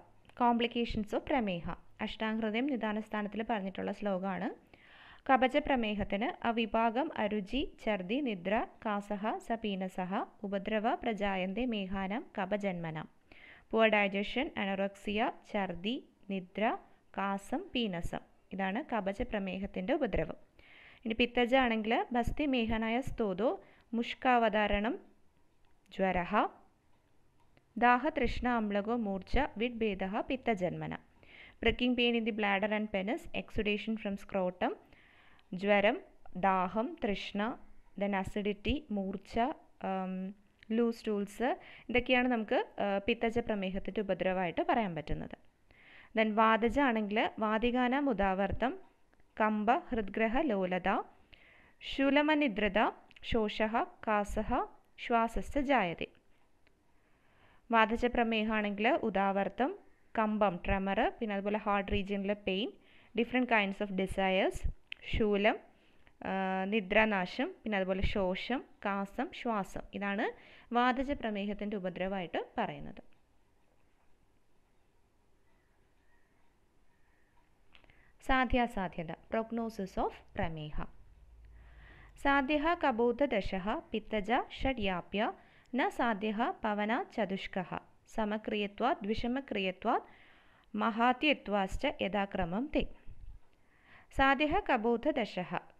കോംപ്ലിക്കേഷൻസ് ഓഫ് പ്രമേഹ അഷ്ടാംഗഹൃദയം നിദാനസ്ഥാനത്തിൽ പറഞ്ഞിട്ടുള്ള ശ്ലോകമാണ് കപച പ്രമേഹത്തിന് അവിഭാഗം അരുചി ഛർദി നിദ്ര കാസഹ സപീനസഹ ഉപദ്രവ പ്രജായന്തെ മേഘാനം കപജന്മനം പുവർ ഡൈജഷൻ അനോറക്സിയ ഛർദി നിദ്ര കാസം പീനസം ഇതാണ് കപച പ്രമേഹത്തിൻ്റെ ഉപദ്രവം ഇനി പിത്തജ ആണെങ്കിൽ ഭസ്തി മേഘനായ സ്തോതോ മുഷ്കാവതാരണം ജ്വരഹ ദാഹതൃഷ്ണ അമ്ലകോ മൂർച്ച വിഡ്ഭേദ പിത്തജന്മന pricking pain in the bladder and penis exudation from scrotum ജ്വരം ദാഹം തൃഷ്ണ ദെൻ അസിഡിറ്റി മൂർച്ച ലൂസ് ടൂൾസ് ഇതൊക്കെയാണ് നമുക്ക് പിത്തജ പ്രമേഹത്തിൻ്റെ ഉപദ്രവമായിട്ട് പറയാൻ പറ്റുന്നത് ദെൻ വാതജ ആണെങ്കിൽ വാതികാന മുദാവർത്തം കമ്പ ഹൃദ്ഗ്രഹ ലോലത ശൂലമനിദ്രത ശോഷ കാസഹ ശ്വാസസ്ഥ ജായതേ വാതജ പ്രമേഹമാണെങ്കിൽ ഉദാവർത്തം കമ്പം ട്രമർ പിന്നെ അതുപോലെ ഹാർട്ട് റീജിയനിലെ pain different kinds of desires ശൂലം നിദ്രാനാശം പിന്നെ അതുപോലെ ശോഷം കാസം ശ്വാസം ഇതാണ് വാതജ പ്രമേഹത്തിൻ്റെ ഉപദ്രവമായിട്ട് പറയുന്നത് സാധ്യാസാധ്യത പ്രൊഗ്നോസിസ് ഓഫ് പ്രമേഹ സാധ്യ കബൂതദശ പിത്തജ ഷഡ്യാപ്യ ന സാധ്യ പവന ചതുഷ്ക സമക്രിയത്വാത് വിഷമക്രിയത്വാത് മഹാത്യത്വാശ്ച യഥാക്രമം തേ സാധ്യ കബോധദശ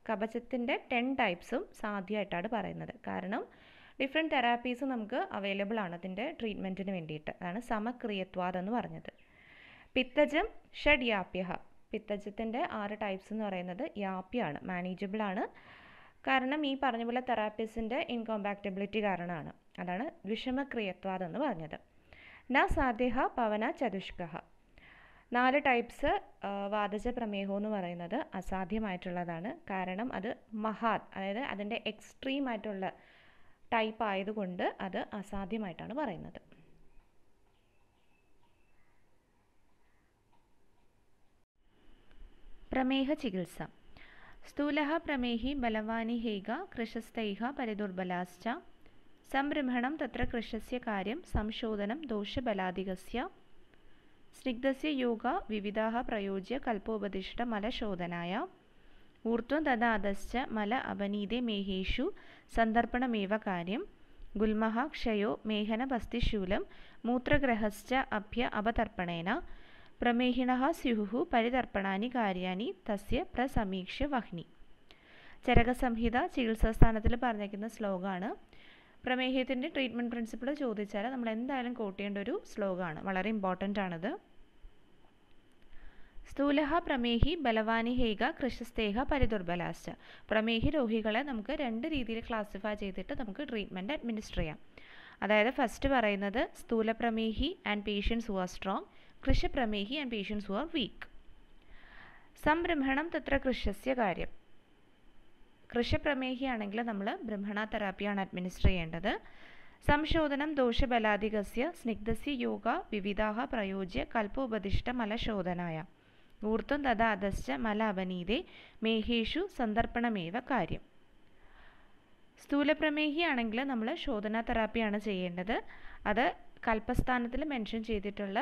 കബചത്തിൻ്റെ ടെൻ ടൈപ്സും സാധ്യമായിട്ടാണ് പറയുന്നത് കാരണം ഡിഫറെൻറ്റ് തെറാപ്പീസ് നമുക്ക് അവൈലബിൾ ആണ് അതിൻ്റെ ട്രീറ്റ്മെൻറ്റിന് വേണ്ടിയിട്ട് അതാണ് സമക്രിയത്വാദ് എന്ന് പറഞ്ഞത് പിത്തജം ഷഡ്യാപ്യ പിത്തജത്തിൻ്റെ ആറ് ടൈപ്സ് എന്ന് പറയുന്നത് യാപ്യാണ് മാനേജബിൾ ആണ് കാരണം ഈ പറഞ്ഞ പോലെ തെറാപ്പീസിൻ്റെ ഇൻകോമ്പാക്റ്റബിലിറ്റി കാരണമാണ് അതാണ് വിഷമക്രിയത്വാദ് എന്ന് പറഞ്ഞത് ന സാധ്യഹ പവന ചതുഷ്കഹ നാല് ടൈപ്സ് വാദജ പ്രമേഹം എന്ന് പറയുന്നത് അസാധ്യമായിട്ടുള്ളതാണ് കാരണം അത് മഹാത് അതായത് അതിൻ്റെ എക്സ്ട്രീം ആയിട്ടുള്ള ടൈപ്പ് ആയതുകൊണ്ട് അത് അസാധ്യമായിട്ടാണ് പറയുന്നത് പ്രമേഹ ചികിത്സ സ്ഥൂലഹ പ്രമേഹി ബലവാനി ഹേഗ കൃശസ്തൈഹ പരിദുർബലാശ്ച സംരംഭണം തത്ര കൃഷ്യ കാര്യം സംശോധനം ദോഷബലാധികസ്യ സ്നിഗ്ധസ്യ യോഗ വിവിധാ പ്രയോജ്യ കൽപ്പോപദിഷ്ട മലശോധനായ ഊർധ്വം ദദാതശ്ച മല അപനീതേ മേഹേഷു സന്ദർപ്പണമേവ കാര്യം ഗുൽമഹ ക്ഷയോ മേഹനഭസ്തിശൂലം മൂത്രഗ്രഹശ്ച അഭ്യ അപതർപ്പണേന പ്രമേഹിണ സ്യുഹു പരിതർപ്പണാനി കാര്യാനി തസ്യ പ്രസമീക്ഷ വഹ്നി ചരകസംഹിത ചികിത്സാസ്ഥാനത്തിൽ പറഞ്ഞിരിക്കുന്ന ശ്ലോകമാണ് പ്രമേഹത്തിൻ്റെ ട്രീറ്റ്മെൻറ്റ് പ്രിൻസിപ്പിൾ ചോദിച്ചാൽ നമ്മൾ എന്തായാലും കോട്ട് ചെയ്യേണ്ട ഒരു ശ്ലോകമാണ് വളരെ ഇമ്പോർട്ടൻ്റ് ആണിത് സ്ഥൂലഹ പ്രമേഹി ബലവാനി ഹേഗ കൃഷസ്തേഹ പരിദുർബലാശ്ച പ്രമേഹി രോഗികളെ നമുക്ക് രണ്ട് രീതിയിൽ ക്ലാസിഫൈ ചെയ്തിട്ട് നമുക്ക് ട്രീറ്റ്മെൻറ്റ് അഡ്മിനിസ്റ്റർ ചെയ്യാം അതായത് ഫസ്റ്റ് പറയുന്നത് സ്ഥൂല പ്രമേഹി and patients who are strong പ്രമേഹി and patients who are weak സംരംഭണം തത്ര കൃഷസ്യ കാര്യം കൃഷിപ്രമേഹിയാണെങ്കിൽ നമ്മൾ ബ്രഹ്മണ തെറാപ്പിയാണ് അഡ്മിനിസ്റ്റർ ചെയ്യേണ്ടത് സംശോധനം ദോഷബലാധികസ്യ സ്നിഗ്ധസ്യ യോഗ വിവിധാഹ പ്രയോജ്യ ഉപദിഷ്ട മലശോധനായ ഊർത്തം തഥാതശ്ച മല അപനീതേ മേഹേഷു സന്ദർപ്പണമേവ കാര്യം സ്ഥൂലപ്രമേഹിയാണെങ്കിൽ നമ്മൾ ശോധന തെറാപ്പിയാണ് ചെയ്യേണ്ടത് അത് കൽപ്പസ്ഥാനത്തിൽ മെൻഷൻ ചെയ്തിട്ടുള്ള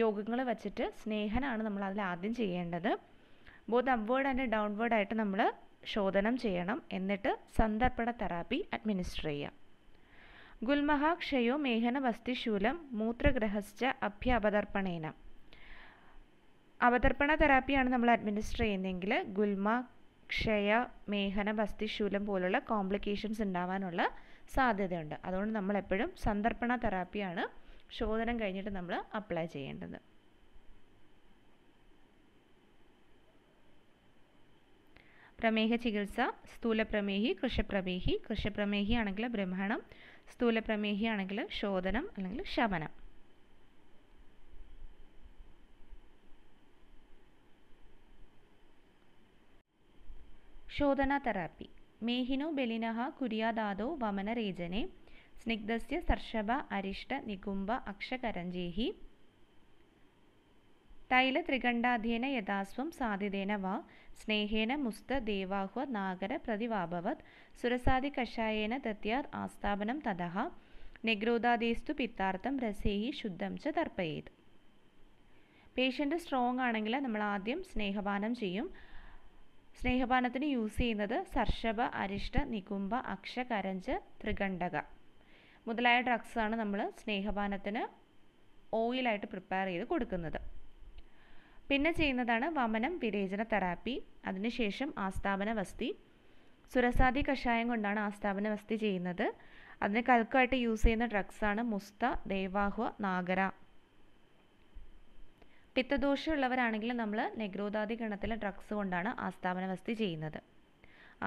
യോഗങ്ങൾ വച്ചിട്ട് സ്നേഹനാണ് നമ്മൾ അതിൽ ആദ്യം ചെയ്യേണ്ടത് ബോത്ത് അപ്വേഡ് ആൻഡ് ഡൗൺവേർഡ് ആയിട്ട് നമ്മൾ ശോധനം ചെയ്യണം എന്നിട്ട് സന്ദർപ്പണ തെറാപ്പി അഡ്മിനിസ്റ്റർ ചെയ്യാം ഗുൽമഹാക്ഷയോ വസ്തിശൂലം മൂത്രഗ്രഹസ്ഥ അവതർപ്പണേന അവതർപ്പണ തെറാപ്പിയാണ് നമ്മൾ അഡ്മിനിസ്റ്റർ ചെയ്യുന്നതെങ്കിൽ ഗുൽമ ക്ഷയ മേഹന വസ്തിശൂലം പോലുള്ള കോംപ്ലിക്കേഷൻസ് ഉണ്ടാവാനുള്ള സാധ്യതയുണ്ട് അതുകൊണ്ട് നമ്മൾ എപ്പോഴും സന്ദർപ്പണ തെറാപ്പിയാണ് ശോധനം കഴിഞ്ഞിട്ട് നമ്മൾ അപ്ലൈ ചെയ്യേണ്ടത് പ്രമേഹ ചികിത്സ സ്ഥൂലപ്രമേഹി കൃഷപ്രമേഹി കൃഷപ്രമേഹി ആണെങ്കിൽ ബ്രഹ്മണം സ്ഥൂലപ്രമേഹി ആണെങ്കിൽ ശോധനം അല്ലെങ്കിൽ ശമനം ശോധന തെറാപ്പി മേഹിനോ ബലിനഹ കുര്യാദാദോ വമനരേചനെ സ്നിഗ്ധസ്യ സർഷഭ അരിഷ്ട നികുംബ അക്ഷകരഞ്ജേഹി തൈല ത്രികണ്ഠാധീന യഥാസ്വം സാധ്യതേന വ സ്നേഹേന മുസ്ത ദേവാഹ്വ നാഗര പ്രതിവാഭവത് സുരസാദി കഷായേന ദത്യാർ ആസ്ഥാപനം തതഹ നെഗ്രോദാദേസ്തു പിത്താർത്ഥം രസേഹി ശുദ്ധം ച തർപ്പയേത് പേഷ്യൻ്റ് സ്ട്രോങ് ആണെങ്കിൽ നമ്മൾ ആദ്യം സ്നേഹപാനം ചെയ്യും സ്നേഹപാനത്തിന് യൂസ് ചെയ്യുന്നത് സർഷഭ അരിഷ്ട നികുംബ അക്ഷ കരഞ്ച് ത്രികണ്ഠക മുതലായ ഡ്രഗ്സാണ് നമ്മൾ സ്നേഹപാനത്തിന് ഓയിലായിട്ട് പ്രിപ്പയർ ചെയ്ത് കൊടുക്കുന്നത് പിന്നെ ചെയ്യുന്നതാണ് വമനം വിരേചന തെറാപ്പി അതിനുശേഷം ആസ്ഥാപന വസ്തി സുരസാദി കഷായം കൊണ്ടാണ് ആസ്ഥാപന വസ്തി ചെയ്യുന്നത് അതിന് കൽക്കായിട്ട് യൂസ് ചെയ്യുന്ന ഡ്രഗ്സാണ് മുസ്ത ദേവാഹ്വ നാഗര പിത്തദോഷമുള്ളവരാണെങ്കിൽ നമ്മൾ നെഗ്രോദാദി ഗണത്തിലെ ഡ്രഗ്സ് കൊണ്ടാണ് ആസ്ഥാപന വസ്തി ചെയ്യുന്നത്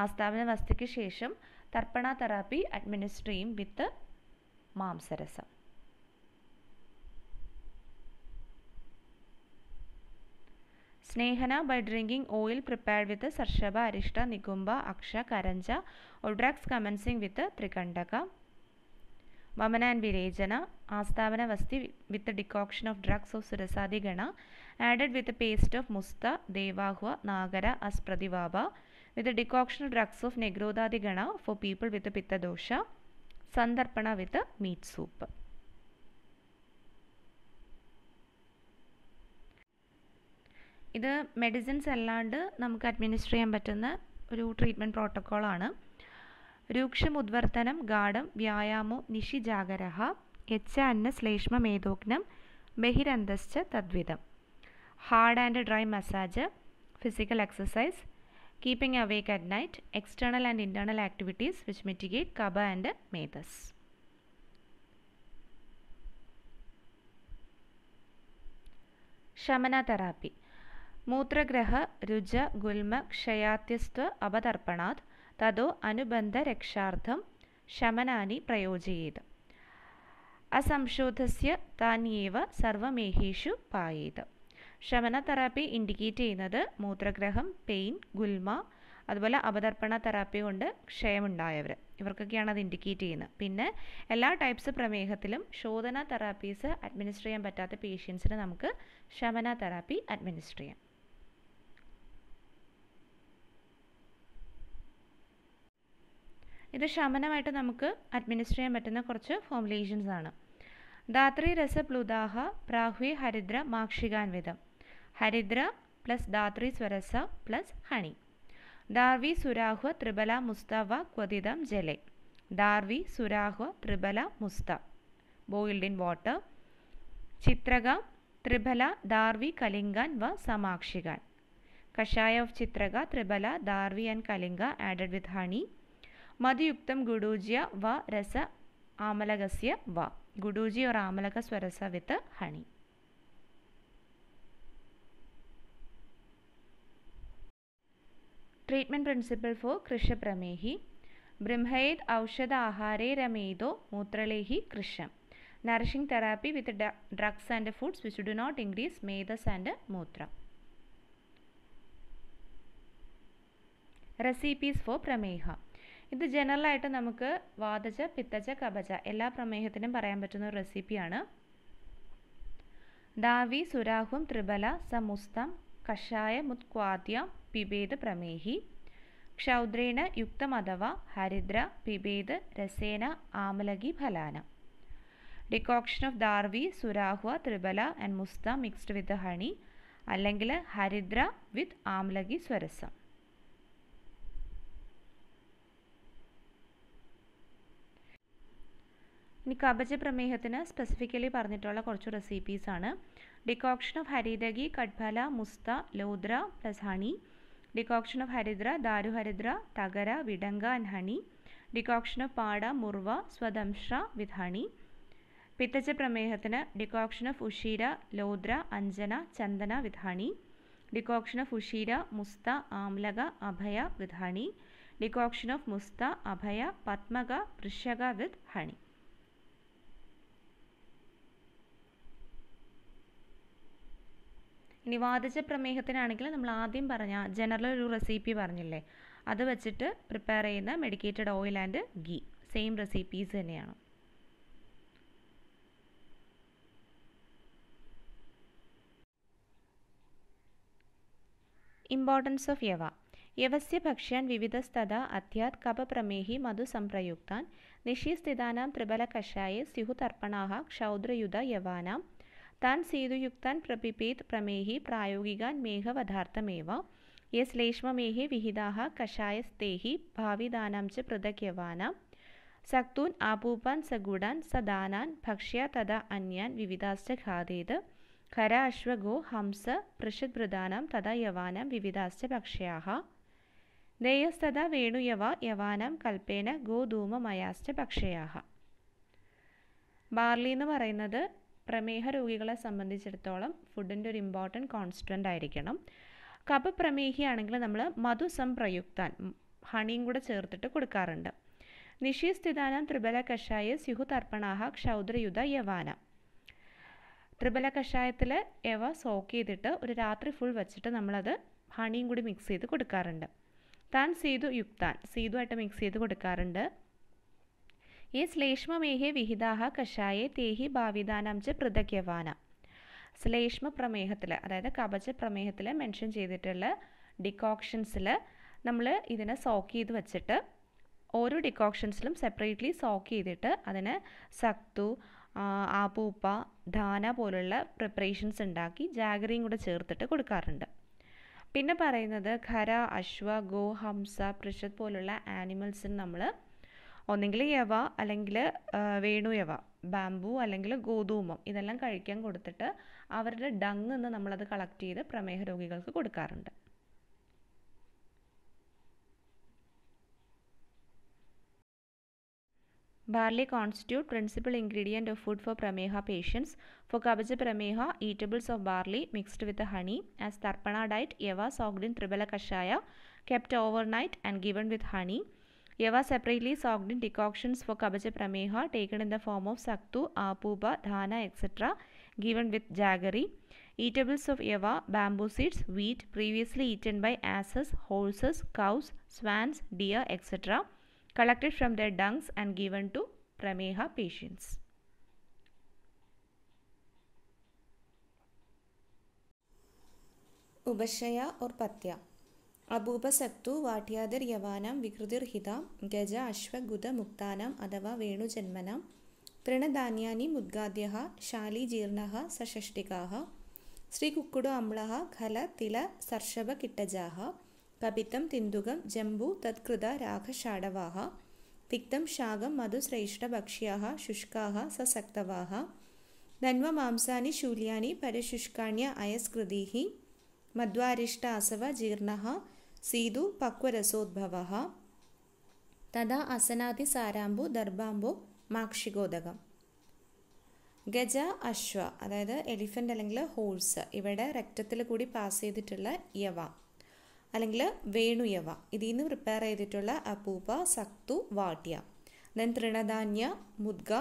ആസ്ഥാപന വസ്തിക്ക് ശേഷം തർപ്പണ തെറാപ്പി അഡ്മിനിസ്ട്രീം വിത്ത് മാംസരസം സ്നേഹന by drinking oil prepared with Sarshaba, Arishta, Nikumbha, Aksha, Karanja or drugs commencing with Trikandaka. Vamana and Virajana, Asthavana Vasti with the decoction of drugs of Surasadi Gana, added with the paste of Musta, Devahua, Nagara as Pradivaba, with the decoction of drugs of Negrodadi Gana for people with the Pitta Dosha, Sandarpana with the meat soup. ഇത് medicines അല്ലാണ്ട് നമുക്ക് administer ചെയ്യാൻ പറ്റുന്ന ഒരു treatment പ്രോട്ടോക്കോളാണ് രൂക്ഷം ഉദ്വർത്തനം ഗാഠം വ്യായാമോ നിഷിജാഗരഹ യച്ച അന്ന ശ്ലേഷ്മ മേധോഗ്നം ബഹിരന്തശ്ച തദ്വിധം hard and dry massage physical exercise keeping awake at night external and internal activities which mitigate kapha and medas ശമന തെറാപ്പി മൂത്രഗ്രഹ രുജ ഗുൽമ ക്ഷയാത്യസ്ത്വ അപതർപ്പണാത് തതോ രക്ഷാർത്ഥം ശമനാനി പ്രയോജയേത് അസംശോധസ്യ താന്യേവ സർവമേഹീഷു പായേത് ശമന തെറാപ്പി ഇൻഡിക്കേറ്റ് ചെയ്യുന്നത് മൂത്രഗ്രഹം പെയിൻ ഗുൽമ അതുപോലെ അപതർപ്പണ തെറാപ്പി കൊണ്ട് ക്ഷയമുണ്ടായവർ ഇവർക്കൊക്കെയാണ് അത് ഇൻഡിക്കേറ്റ് ചെയ്യുന്നത് പിന്നെ എല്ലാ ടൈപ്സ് പ്രമേഹത്തിലും ശോധന തെറാപ്പീസ് അഡ്മിനിസ്റ്റർ ചെയ്യാൻ പറ്റാത്ത പേഷ്യൻസിന് നമുക്ക് ശമന തെറാപ്പി അഡ്മിനിസ്റ്റർ ചെയ്യാം ഇത് ശമനമായിട്ട് നമുക്ക് അഡ്മിനിസ്റ്റർ ചെയ്യാൻ പറ്റുന്ന കുറച്ച് ഫോമുലേഷൻസ് ആണ് ധാത്രി രസ പ്ലുദാഹ പ്രാഹ്വി ഹരിദ്ര മാക്ഷികാൻവിധം haridra plus dhatri swarasa plus honey ദാർവി സുരാഹ്വ ത്രിബല മുസ്തവ ക്വതിതം ജലെ darvi സുരാഹ്വ triphala musta boiled in water ചിത്രക ത്രിബല ദാർവി കലിംഗൻ വ സമാക്ഷികാൻ kashaya of chitraka ത്രിബല darvi and kalinga added with honey മതിയുക്തം ഗുഡൂജിയ വ രസ ആമലകസ്യ വ guduchi or amalaka swarasa with honey treatment principle for കൃഷപ്രമേഹി ബ്രഹ്മേദ് ഔഷധ ആഹാരേ രമേതോ മൂത്രലേഹി കൃഷം nourishing therapy with drugs and foods which do not increase medas and മൂത്രം റെസിപ്പീസ് ഫോർ prameha ഇത് ജനറലായിട്ട് നമുക്ക് വാതച പിത്തച്ച കബജ എല്ലാ പ്രമേഹത്തിനും പറയാൻ പറ്റുന്ന ഒരു റെസിപ്പിയാണ് ദാവി സുരാഹും ത്രിബല സമുസ്തം കഷായ മുത്വാദ്യം പിബേത് പ്രമേഹി ക്ഷൗദ്രേണ യുക്തം അഥവാ ഹരിദ്ര പിബേത് രസേന ആമലകി ഫലാന decoction of darvi surahva triphala and musta mixed with honey അല്ലെങ്കിൽ ഹരിദ്ര വിത്ത് ആംലകി സ്വരസം ഇനി കബജ പ്രമേഹത്തിന് സ്പെസിഫിക്കലി പറഞ്ഞിട്ടുള്ള കുറച്ച് ആണ് decoction of haritaki katphala musta lodhra plus honey decoction of haridra daruharidra tagara vidanga and honey decoction of patha murva swadamshtra with honey പിത്തച്ച പ്രമേഹത്തിന് decoction of ushira lodhra anjana chandana with honey decoction of ushira musta amalaka abhaya with honey decoction of musta abhaya padmaka vrishaka with honey നിവാദിച്ച പ്രമേഹത്തിനാണെങ്കിൽ നമ്മൾ ആദ്യം പറഞ്ഞ ജനറൽ ഒരു റെസിപ്പി പറഞ്ഞില്ലേ അത് വെച്ചിട്ട് പ്രിപ്പയർ ചെയ്യുന്ന medicated oil and ghee same recipes തന്നെയാണ് ഇമ്പോർട്ടൻസ് ഓഫ് യവ യവസ്യ ഭക്ഷ്യാൻ വിവിധസ്തത അധ്യാത് കപപ്രമേഹി മധുസംപ്രയുക്താൻ ത്രിബല കഷായ സ്യുഹുതർപ്പണാഹ ക്ഷൗദ്രയുധ യവാനാം താൻ സേതുയുക്താൻ പ്രപിപേത് പ്രമേഹി പ്രായോഗികാൻ മേഘവധാർത്ഥമേവ യെ ശ്ലേഷ്മമേഹി വിഹിതാഹ കഷായസ്തേഹി ഭാവിദാനാം ച പൃഥഗ്യവാനാം സക്തൂൻ ആപൂപാൻ സഗുഡാൻ സദാനാൻ ഭക്ഷ്യ തഥാ അന്യാൻ വിവിധാശ്ച ഖാദേത് ഖര അശ്വഗോ ഹംസ പൃഷദ്ഭൃതാനാം തഥാ യവാനാം വിവിധാശ്ച ഭക്ഷ്യാഹ ദേയസ്തഥാ വേണുയവ യവാനാം കൽപ്പേന ഗോധൂമമയാശ്ച ഭക്ഷ്യാഹ ബാർലി എന്ന് പറയുന്നത് പ്രമേഹ രോഗികളെ സംബന്ധിച്ചിടത്തോളം ഫുഡിൻ്റെ ഒരു ഇമ്പോർട്ടൻറ്റ് കോൺസ്റ്റൻ്റ് ആയിരിക്കണം കപ്പ് പ്രമേഹിയാണെങ്കിൽ നമ്മൾ മധുസം പ്രയുക്താൻ ഹണിയും കൂടെ ചേർത്തിട്ട് കൊടുക്കാറുണ്ട് നിഷീസ്ഥിതാന ത്രിബല കഷായ സിഹു തർപ്പണാഹ ക്ഷൗദ്രയുധ യവാന ത്രിബല കഷായത്തിൽ യവ സോക്ക് ചെയ്തിട്ട് ഒരു രാത്രി ഫുൾ വെച്ചിട്ട് നമ്മളത് ഹണിയും കൂടി മിക്സ് ചെയ്ത് കൊടുക്കാറുണ്ട് താൻ സീതു യുക്താൻ സീതുമായിട്ട് മിക്സ് ചെയ്ത് കൊടുക്കാറുണ്ട് ഈ ശ്ലേഷ്മമേഹേ വിഹിതാഹ കഷായെ തേഹി ഭാവിദാനാംച പൃഥക്യവാന ശ്ലേഷ്മ പ്രമേഹത്തിൽ അതായത് കബച പ്രമേഹത്തിൽ മെൻഷൻ ചെയ്തിട്ടുള്ള ഡിക്കോക്ഷൻസിൽ നമ്മൾ ഇതിനെ സോക്ക് ചെയ്ത് വെച്ചിട്ട് ഓരോ ഡിക്കോക്ഷൻസിലും സെപ്പറേറ്റ്ലി സോക്ക് ചെയ്തിട്ട് അതിന് സത്തു ആപ്പൂപ്പ ധാന പോലുള്ള പ്രിപ്പറേഷൻസ് ഉണ്ടാക്കി ജാഗറിയും കൂടെ ചേർത്തിട്ട് കൊടുക്കാറുണ്ട് പിന്നെ പറയുന്നത് ഖര അശ്വ ഗോ ഹംസ പ്രിഷത് പോലുള്ള ആനിമൽസിന് നമ്മൾ ഒന്നെങ്കിൽ യവ അല്ലെങ്കിൽ വേണുയവ ബാംബു അല്ലെങ്കിൽ ഗോതൂമം ഇതെല്ലാം കഴിക്കാൻ കൊടുത്തിട്ട് അവരുടെ ഡങ് എന്ന് നമ്മളത് കളക്ട് ചെയ്ത് പ്രമേഹ രോഗികൾക്ക് കൊടുക്കാറുണ്ട് barley constitute principal ingredient of food for പ്രമേഹ പേഷ്യൻസ് ഫോർ കബജ പ്രമേഹ eatables of barley mixed with honey as തർപ്പണ ഡയറ്റ് യവ സോഗ്ഡിൻ ത്രിബല കഷായ kept night and given with honey Eva separately soaked in decoctions for Kabaja Prameha taken in the form of Saktu, Apuba, Dhana etc. given with jaggery. Eatables of Eva, bamboo seeds, wheat previously eaten by asses, horses, cows, swans, deer etc. collected from their dungs and given to Prameha patients. Ubashaya or Patya അപൂപസത്തു വാട്യാതിർ യവാനാം വികൃതിർഹിതാം ഗജ അശ്വഗുത മുക്താനാം അഥവാ വേണുജന്മനാം തൃണധാന്യാനി മുദ്ഗാദ്യ ശാലിജീർണ സഷഷ്ടികാ ശ്രീകുക്കുടു അമ്ല ഖല തില സർഷഭ കിട്ടജാഹ കപിത്തം തിന്തുകം ജംബു തത്കൃത രാഘഷാടവാഹ തിക്തം ശാകം മധുശ്രേഷ്ഠഭക്ഷ്യാ ശുഷ്കാ സസക്തവാഹ നന്വമാംസാനി ശൂല്യാനി പരശുഷ്കാണ്യ അയസ്കൃതി മധ്വാരിഷ്ടാസവ ജീർണ സീതു പക്വരസോദ്ഭവ തഥാ അസനാതി സാരാംബു ദർഭാംബു മാക്ഷികോദകം ഗജ അശ്വ അതായത് എലിഫൻ്റ് അല്ലെങ്കിൽ ഹോഴ്സ് ഇവിടെ രക്തത്തിൽ കൂടി പാസ് ചെയ്തിട്ടുള്ള യവ അല്ലെങ്കിൽ വേണുയവ ഇതിൽ നിന്ന് പ്രിപ്പയർ ചെയ്തിട്ടുള്ള അപൂപ സക്തു വാട്യ ദെൻ തൃണധാന്യ മുദ്ഗ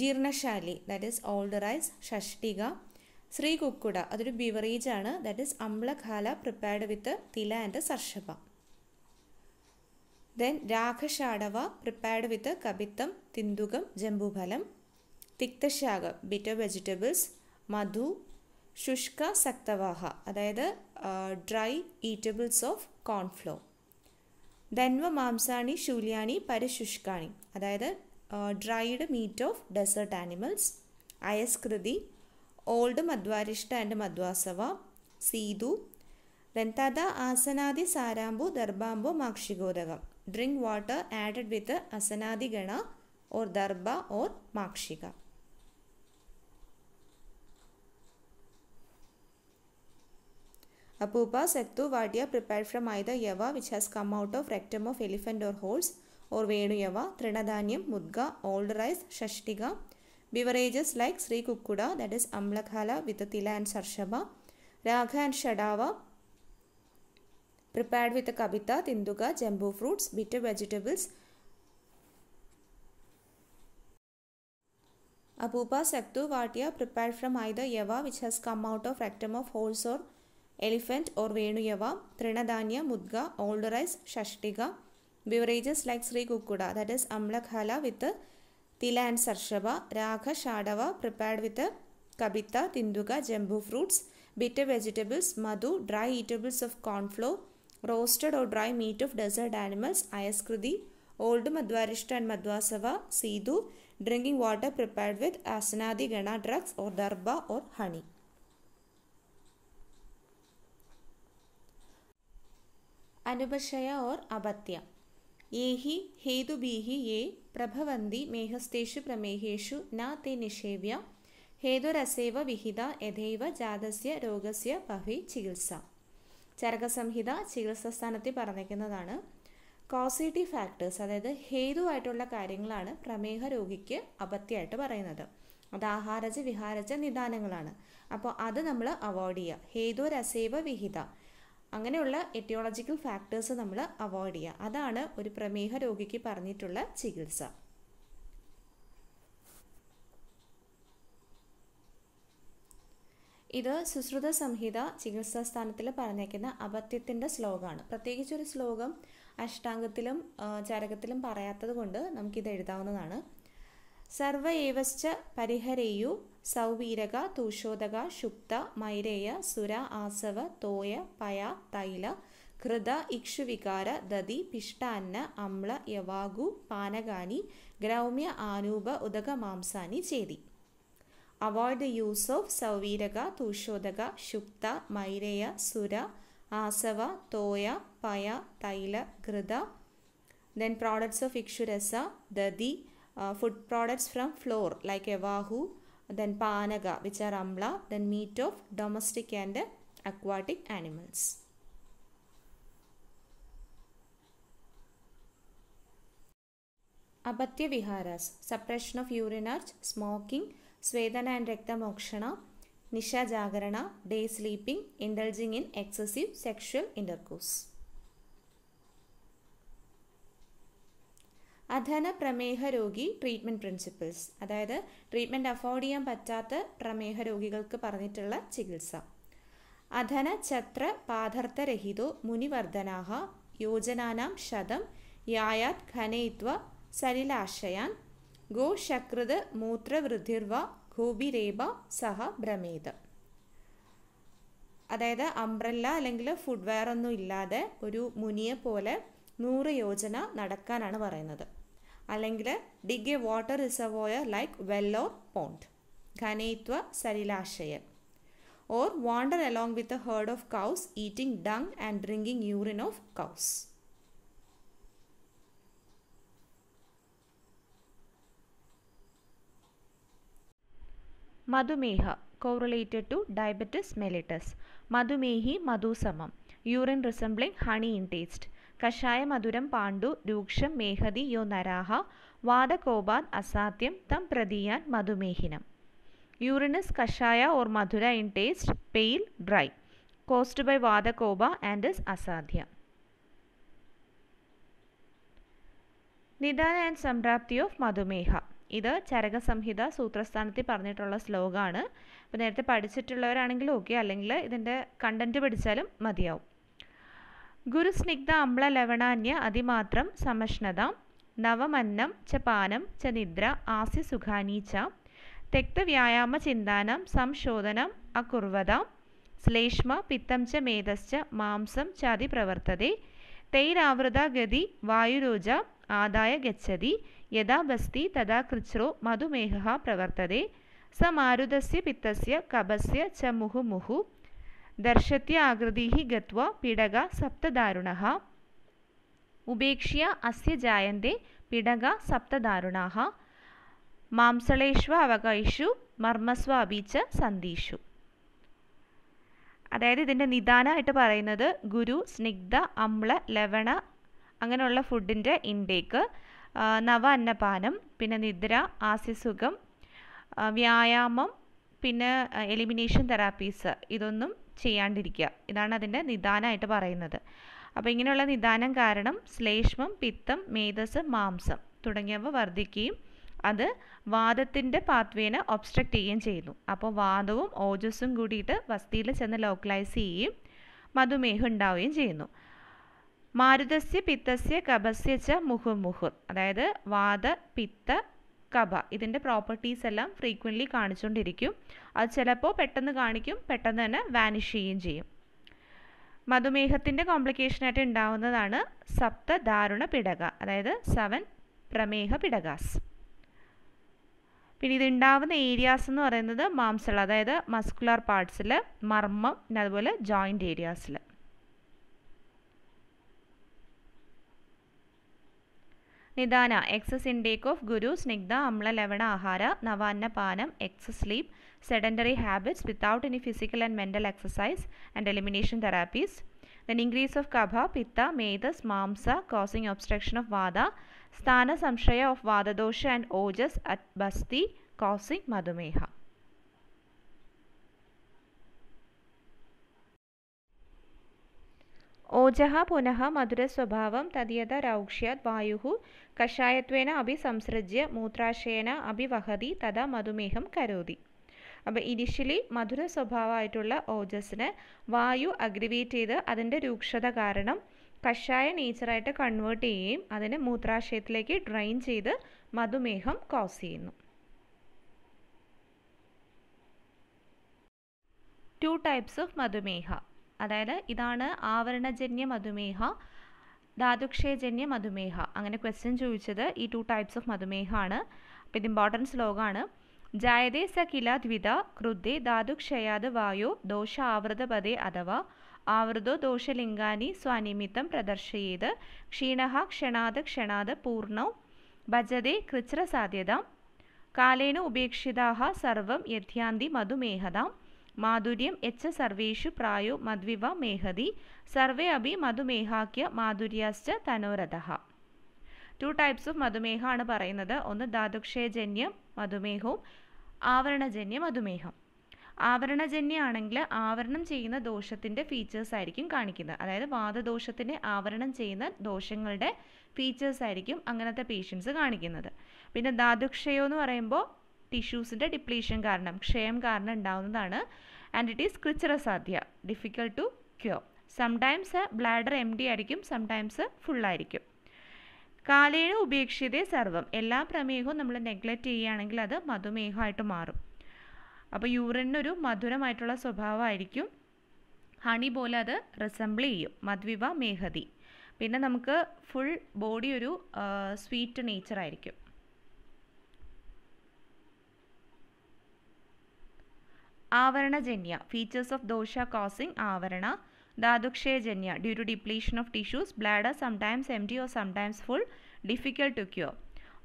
ജീർണശാലി ദാറ്റ് ഈസ് ഓൾഡ് റൈസ് ഷഷ്ടിക ശ്രീ കുക്കുട അതൊരു ബിവറേജ് ആണ് ദാറ്റ് ഈസ് അമ്ലഖാല പ്രിപ്പയർഡ് വിത്ത് തില ആൻഡ് സർഷഭ ദെൻ രാഘഷാടവ പ്രിപ്പയർഡ് വിത്ത് കബിത്തം തിന്തുകം ജംബുഫലം തിക്തശാഖ ബിറ്റർ വെജിറ്റബിൾസ് മധു ശുഷ്ക സക്തവാഹ അതായത് ഡ്രൈ ഈറ്റബിൾസ് ഓഫ് കോൺഫ്ലോ ധന്വ മാംസാണി ശൂല്യാണി പരശുഷ്കാണി അതായത് dried meat of desert animals അയസ്കൃതി ഓൾഡ് മധ്വാരിഷ്ഠ ആൻഡ് മധ്വാസവ സീതു ദെൻ തഥ ആസനാദി സാരാമ്പു ദർഭാംബു മാക്ഷികോദകം ഡ്രിങ്ക് വാട്ടർ ആഡഡ് വിത്ത് അസനാദി ഗണ ഓർ ദർബ ഓർ മാക്ഷിക അപൂപ സെത്തു വാട്ടിയ പ്രിപ്പയർഡ് ഫ്രം ഐദ യവ which has come out of rectum of elephant or horses or വേണുയവ തൃണധാന്യം മുദ്ഗ ഓൾഡ് റൈസ് ഷഷ്ടിക Beverages like Sri Kukuda, that is Amlakhala with the Tila and Sarshaba, Raga and Shadava, prepared with the Kabita, Tinduga, Jambu fruits, bitter vegetables, Apupa Saktu Vatya prepared from either Yava which has come out of rectum of horse or elephant or Venu Yava, Trinadanya, Mudga, older rice, Shashtiga, beverages like Sri Kukuda, that is Amlakhala with the തില and സർഷഭ രാഘ ഷാഡവ prepared with കബിത്ത തിന്തുക ജംബു fruits bitter vegetables മധു dry eatables of cornflour roasted or dry meat of desert animals അയസ്കൃതി old മധ്വാരിഷ്ട ആൻഡ് മധ്വാസവ സീതു ഡ്രിങ്കിംഗ് വാട്ടർ പ്രിപ്പയർഡ് വിത്ത് അസനാദി ഗണ ഡ്രഗ്സ് ഓർ ദർബ ഓർ ഹണി അനുപശയ ഓർ അപത്യ ഏഹി ഹേതുബീഹി യേ പ്രഭവന്തി മേഹസ്തേഷു പ്രമേഹേഷു ന തേ നിഷേവ്യ ഹേതുരസേവ വിഹിത യഥൈവ ജാതസ്യ രോഗസ്യ പഹി ചികിത്സ ചരകസംഹിത ചികിത്സാസ്ഥാനത്തിൽ പറഞ്ഞിരിക്കുന്നതാണ് കോസിറ്റി ഫാക്ടേഴ്സ് അതായത് ഹേതുവായിട്ടുള്ള കാര്യങ്ങളാണ് പ്രമേഹ രോഗിക്ക് അപത്യമായിട്ട് പറയുന്നത് അത് ആഹാരജ വിഹാരജ നിദാനങ്ങളാണ് അപ്പോൾ അത് നമ്മൾ അവോയ്ഡ് ചെയ്യുക ഹേതുരസേവ രസേവ വിഹിത അങ്ങനെയുള്ള എറ്റിയോളജിക്കൽ ഫാക്ടേഴ്സ് നമ്മൾ അവോയ്ഡ് ചെയ്യുക അതാണ് ഒരു പ്രമേഹ രോഗിക്ക് പറഞ്ഞിട്ടുള്ള ചികിത്സ ഇത് സുശ്രുത സംഹിത ചികിത്സാ സ്ഥാനത്തിൽ പറഞ്ഞേക്കുന്ന അപത്യത്തിൻ്റെ ശ്ലോകമാണ് പ്രത്യേകിച്ചൊരു ശ്ലോകം അഷ്ടാംഗത്തിലും ചരകത്തിലും പറയാത്തത് കൊണ്ട് നമുക്കിത് എഴുതാവുന്നതാണ് സർവയേവശ്ച പരിഹരേയു സൗവീരക തൂഷോദക ശുക്ത മൈരേയ സുര ആസവ തോയ പയ തൈല ഘൃത ഇക്ഷുവികാര ദതി പിഷ്ടാന്ന അമ്ല യവാഗു പാനകാനി ഗ്രൗമ്യ ആനൂപ ഉദകമാംസാനി ചേതി അവോയ്ഡ് ദ യൂസ് ഓഫ് സൗവീരക തൂഷോദക ശുക്ത മൈരേയ സുര ആസവ തോയ പയ തൈല ഘൃത ദെൻ പ്രോഡക്ട്സ് ഓഫ് ഇക്ഷുരസ ദതി uh, food products from flour like evahu, then panaga which are amla, then meat of domestic and aquatic animals. Abatya viharas, suppression of urinage, smoking, swedana and rectum mokshana, nisha jagarana, day sleeping, indulging in excessive sexual intercourse. അധന പ്രമേഹ രോഗി treatment principles അതായത് treatment afford ചെയ്യാൻ പറ്റാത്ത പ്രമേഹ രോഗികൾക്ക് പറഞ്ഞിട്ടുള്ള ചികിത്സ അധന ഛത്ര പാദർത്ഥരഹിതോ മുനിവർദ്ധനാഹ യോജനാനാം ശതം യായാത് ഖനയിത്വ സലിലാശയാൻ ഗോശകൃത് മൂത്രവൃദ്ധിർവ ഗോപിരേപ സഹ ഭ്രമേത് അതായത് അംബ്രല്ല അല്ലെങ്കിൽ ഫുഡ് വെയർ ഒന്നും ഇല്ലാതെ ഒരു മുനിയെ പോലെ നൂറ് യോജന നടക്കാനാണ് പറയുന്നത് അല്ലെങ്കിൽ dig a water reservoir like well or pond. Ghanetva Sarilashaya. Or wander along with a herd of cows eating dung and drinking urine of cows. Madhumeha correlated to diabetes mellitus. Madhumehi madhusamam. Urine resembling honey in taste. കഷായ മധുരം പാണ്ഡു രൂക്ഷം മേഹതി യോ നരാഹ വാദകോപാത് അസാധ്യം തം പ്രതിയാൻ മധുമേഹിനം urine is കഷായ or മധുര in taste pale dry caused by വാദകോപ ആൻഡ് ഇസ് അസാധ്യം നിദാന ആൻഡ് സംപ്രാപ്തി ഓഫ് മധുമേഹ ഇത് ചരകസംഹിത സൂത്രസ്ഥാനത്തിൽ പറഞ്ഞിട്ടുള്ള ശ്ലോകമാണ് അപ്പോൾ നേരത്തെ പഠിച്ചിട്ടുള്ളവരാണെങ്കിൽ ഓക്കെ അല്ലെങ്കിൽ ഇതിൻ്റെ കണ്ടൻറ്റ് പഠിച്ചാലും മതിയാവും ഗുരുസ്നിഗ്ധ అమ్ల లవణాన్య అతిమాత్రం సమష్ణదాం నవమన్నం చ పానం చ నిద్ర ఆస్య సుఖాని చ തെക്തവ്യായാമചിന്താനാം സംശോധനം അകുർവത ശ്ലേഷ്മ പിത്തം ച മേധശ്ച മാംസം ചാതി പ്രവർത്തതേ തൈരാവൃത ഗതി വായുരോജ ആദായ ഗച്ഛതി യഥാ ബസ്തി തഥാ കൃച്രോ മധുമേഹ പ്രവർത്തതേ സമാരുതസ്യ പിത്തസ്യ കപസ്യ ച മുഹുമുഹു ദർശത്യ ആകൃതി ഗത്വ പിടക സപ്തദാരുണ ഉപേക്ഷ്യ അസ്യ ജായന്തെ പിടക സപ്തദാരുണ മാംസളേഷ്വ അവകൈഷു മർമ്മസ്വ അബീച്ച സന്ധിഷു അതായത് ഇതിൻ്റെ നിദാനമായിട്ട് പറയുന്നത് ഗുരു സ്നിഗ്ധ അമ്ല ലവണ അങ്ങനെയുള്ള ഫുഡിൻ്റെ ഇൻടേക്ക് നവ അന്നപാനം പിന്നെ നിദ്ര ആസ്യസുഖം വ്യായാമം പിന്നെ എലിമിനേഷൻ തെറാപ്പീസ് ഇതൊന്നും ചെയ്യാണ്ടിരിക്കുക ഇതാണ് അതിൻ്റെ നിദാനമായിട്ട് പറയുന്നത് അപ്പോൾ ഇങ്ങനെയുള്ള നിദാനം കാരണം ശ്ലേഷ്മം പിത്തം മേധസ് മാംസം തുടങ്ങിയവ വർദ്ധിക്കുകയും അത് വാദത്തിൻ്റെ പാത്വേനെ ഒബ്സ്ട്രക്റ്റ് ചെയ്യുകയും ചെയ്യുന്നു അപ്പോൾ വാദവും ഓജസ്സും കൂടിയിട്ട് വസ്തിയിൽ ചെന്ന് ലോക്കലൈസ് ചെയ്യുകയും മധുമേഹം ഉണ്ടാവുകയും ചെയ്യുന്നു മാരുതസ്യ പിത്തസ്യ കപസ്യ ച മുഹുമുഹു അതായത് വാദ പിത്ത കബ ഇതിൻ്റെ പ്രോപ്പർട്ടീസ് എല്ലാം ഫ്രീക്വൻ്റ്ലി കാണിച്ചുകൊണ്ടിരിക്കും അത് ചിലപ്പോൾ പെട്ടെന്ന് കാണിക്കും പെട്ടെന്ന് തന്നെ വാനിഷ് ചെയ്യുകയും ചെയ്യും മധുമേഹത്തിൻ്റെ കോംപ്ലിക്കേഷനായിട്ട് ഉണ്ടാവുന്നതാണ് ദാരുണ പിടക അതായത് സെവൻ പ്രമേഹ പിടകാസ് പിന്നെ ഇതുണ്ടാവുന്ന ഏരിയാസ് എന്ന് പറയുന്നത് മാംസള അതായത് മസ്കുലാർ പാർട്സിൽ മർമ്മം പിന്നെ അതുപോലെ ജോയിൻറ്റ് ഏരിയാസിൽ നിദാന എക്സസ് ഇൻടേക്ക് ഓഫ് ഗുരു സ്നിഗ്ധ അമ്ല ലവണ ആഹാര പാനം excess sleep sedentary habits without any physical and mental exercise and elimination therapies then increase of കഫ പിത്ത മേതസ് മാംസ കോസിങ് ഒബ്സ്ട്രക്ഷൻ ഓഫ് വാദ സ്ഥാന സംശയ ഓഫ് വാദദോഷ ആൻഡ് ഓജസ് അറ്റ് ബസ്തി കോസിങ് മധുമേഹ ഓജഹ പുനഃ മധുരസ്വഭാവം തദീയത രൗക്ഷ്യാത് വായു കഷായത്വേന അഭി സംസൃജ്യ മൂത്രാശയേന അഭിവഹതി തഥാ മധുമേഹം കരോതി അപ്പോൾ ഇനിഷ്യലി മധുര സ്വഭാവമായിട്ടുള്ള ഓജസ്സിനെ വായു അഗ്രിവേറ്റ് ചെയ്ത് അതിൻ്റെ രൂക്ഷത കാരണം കഷായ നേച്ചറായിട്ട് കൺവേർട്ട് ചെയ്യുകയും അതിനെ മൂത്രാശയത്തിലേക്ക് ഡ്രെയിൻ ചെയ്ത് മധുമേഹം കോസ് ചെയ്യുന്നു ടു ടൈപ്സ് ഓഫ് മധുമേഹ അതായത് ഇതാണ് ആവരണജന്യ മധുമേഹ ധാതുക്ഷേജന്യ മധുമേഹ അങ്ങനെ ക്വസ്റ്റ്യൻ ചോദിച്ചത് ഈ ടു ടൈപ്സ് ഓഫ് മധുമേഹ ആണ് അപ്പോൾ ഇത് ഇമ്പോർട്ടൻസ് ലോകമാണ് ജായതേ സ കില ദ്വിത കൃതേ ധാതുക്ഷയാത് വായോ ദോഷ ആവൃതപദേ അഥവാ ആവൃതോ ദോഷലിംഗാനി സ്വനിമിത്തം പ്രദർശയേത് ക്ഷീണ ക്ഷണാത് ക്ഷണാത് പൂർണ്ണോ ഭജതേ കൃച്ര സാധ്യത കാലേന ഉപേക്ഷിതാ സർവം യഥ്യാന്തി മധുമേഹതാം മാധുര്യം എച്ച സർവേഷു പ്രായോ മദ്വിവ മേഹതി സർവേ അഭി മധുമേഹാക്യ മാധുര്യാശ്ച തനോരഥ ടു ടൈപ്സ് ഓഫ് മധുമേഹ ആണ് പറയുന്നത് ഒന്ന് ധാതുക്ഷയജന്യം മധുമേഹവും ആവരണജന്യ മധുമേഹം ആവരണജന്യാണെങ്കിൽ ആവരണം ചെയ്യുന്ന ദോഷത്തിൻ്റെ ഫീച്ചേഴ്സ് ആയിരിക്കും കാണിക്കുന്നത് അതായത് വാദദോഷത്തിനെ ആവരണം ചെയ്യുന്ന ദോഷങ്ങളുടെ ഫീച്ചേഴ്സ് ആയിരിക്കും അങ്ങനത്തെ പേഷ്യൻസ് കാണിക്കുന്നത് പിന്നെ ധാതുക്ഷയോ എന്ന് പറയുമ്പോൾ ടിഷ്യൂസിൻ്റെ ഡിപ്ലീഷൻ കാരണം ക്ഷയം കാരണം ഉണ്ടാകുന്നതാണ് ആൻഡ് ഇറ്റ് ഈസ് സാധ്യ difficult to cure sometimes bladder empty ആയിരിക്കും സംടൈംസ് ഫുള്ളായിരിക്കും കാലേന ഉപേക്ഷിതേ സർവം എല്ലാ പ്രമേഹവും നമ്മൾ നെഗ്ലക്റ്റ് ചെയ്യുകയാണെങ്കിൽ അത് മധുമേഹമായിട്ട് മാറും അപ്പോൾ യൂറിനൊരു മധുരമായിട്ടുള്ള സ്വഭാവമായിരിക്കും ഹണി പോലെ അത് റിസംബിൾ ചെയ്യും മദ്വിവ മേഹതി പിന്നെ നമുക്ക് ഫുൾ ബോഡി ഒരു സ്വീറ്റ് നേച്ചറായിരിക്കും ആവരണജന്യ ഫീച്ചേഴ്സ് ഓഫ് ദോഷ കോസിങ് ആവരണ ധാതുക്ഷയജന്യ due to depletion of tissues bladder sometimes empty or sometimes full difficult to cure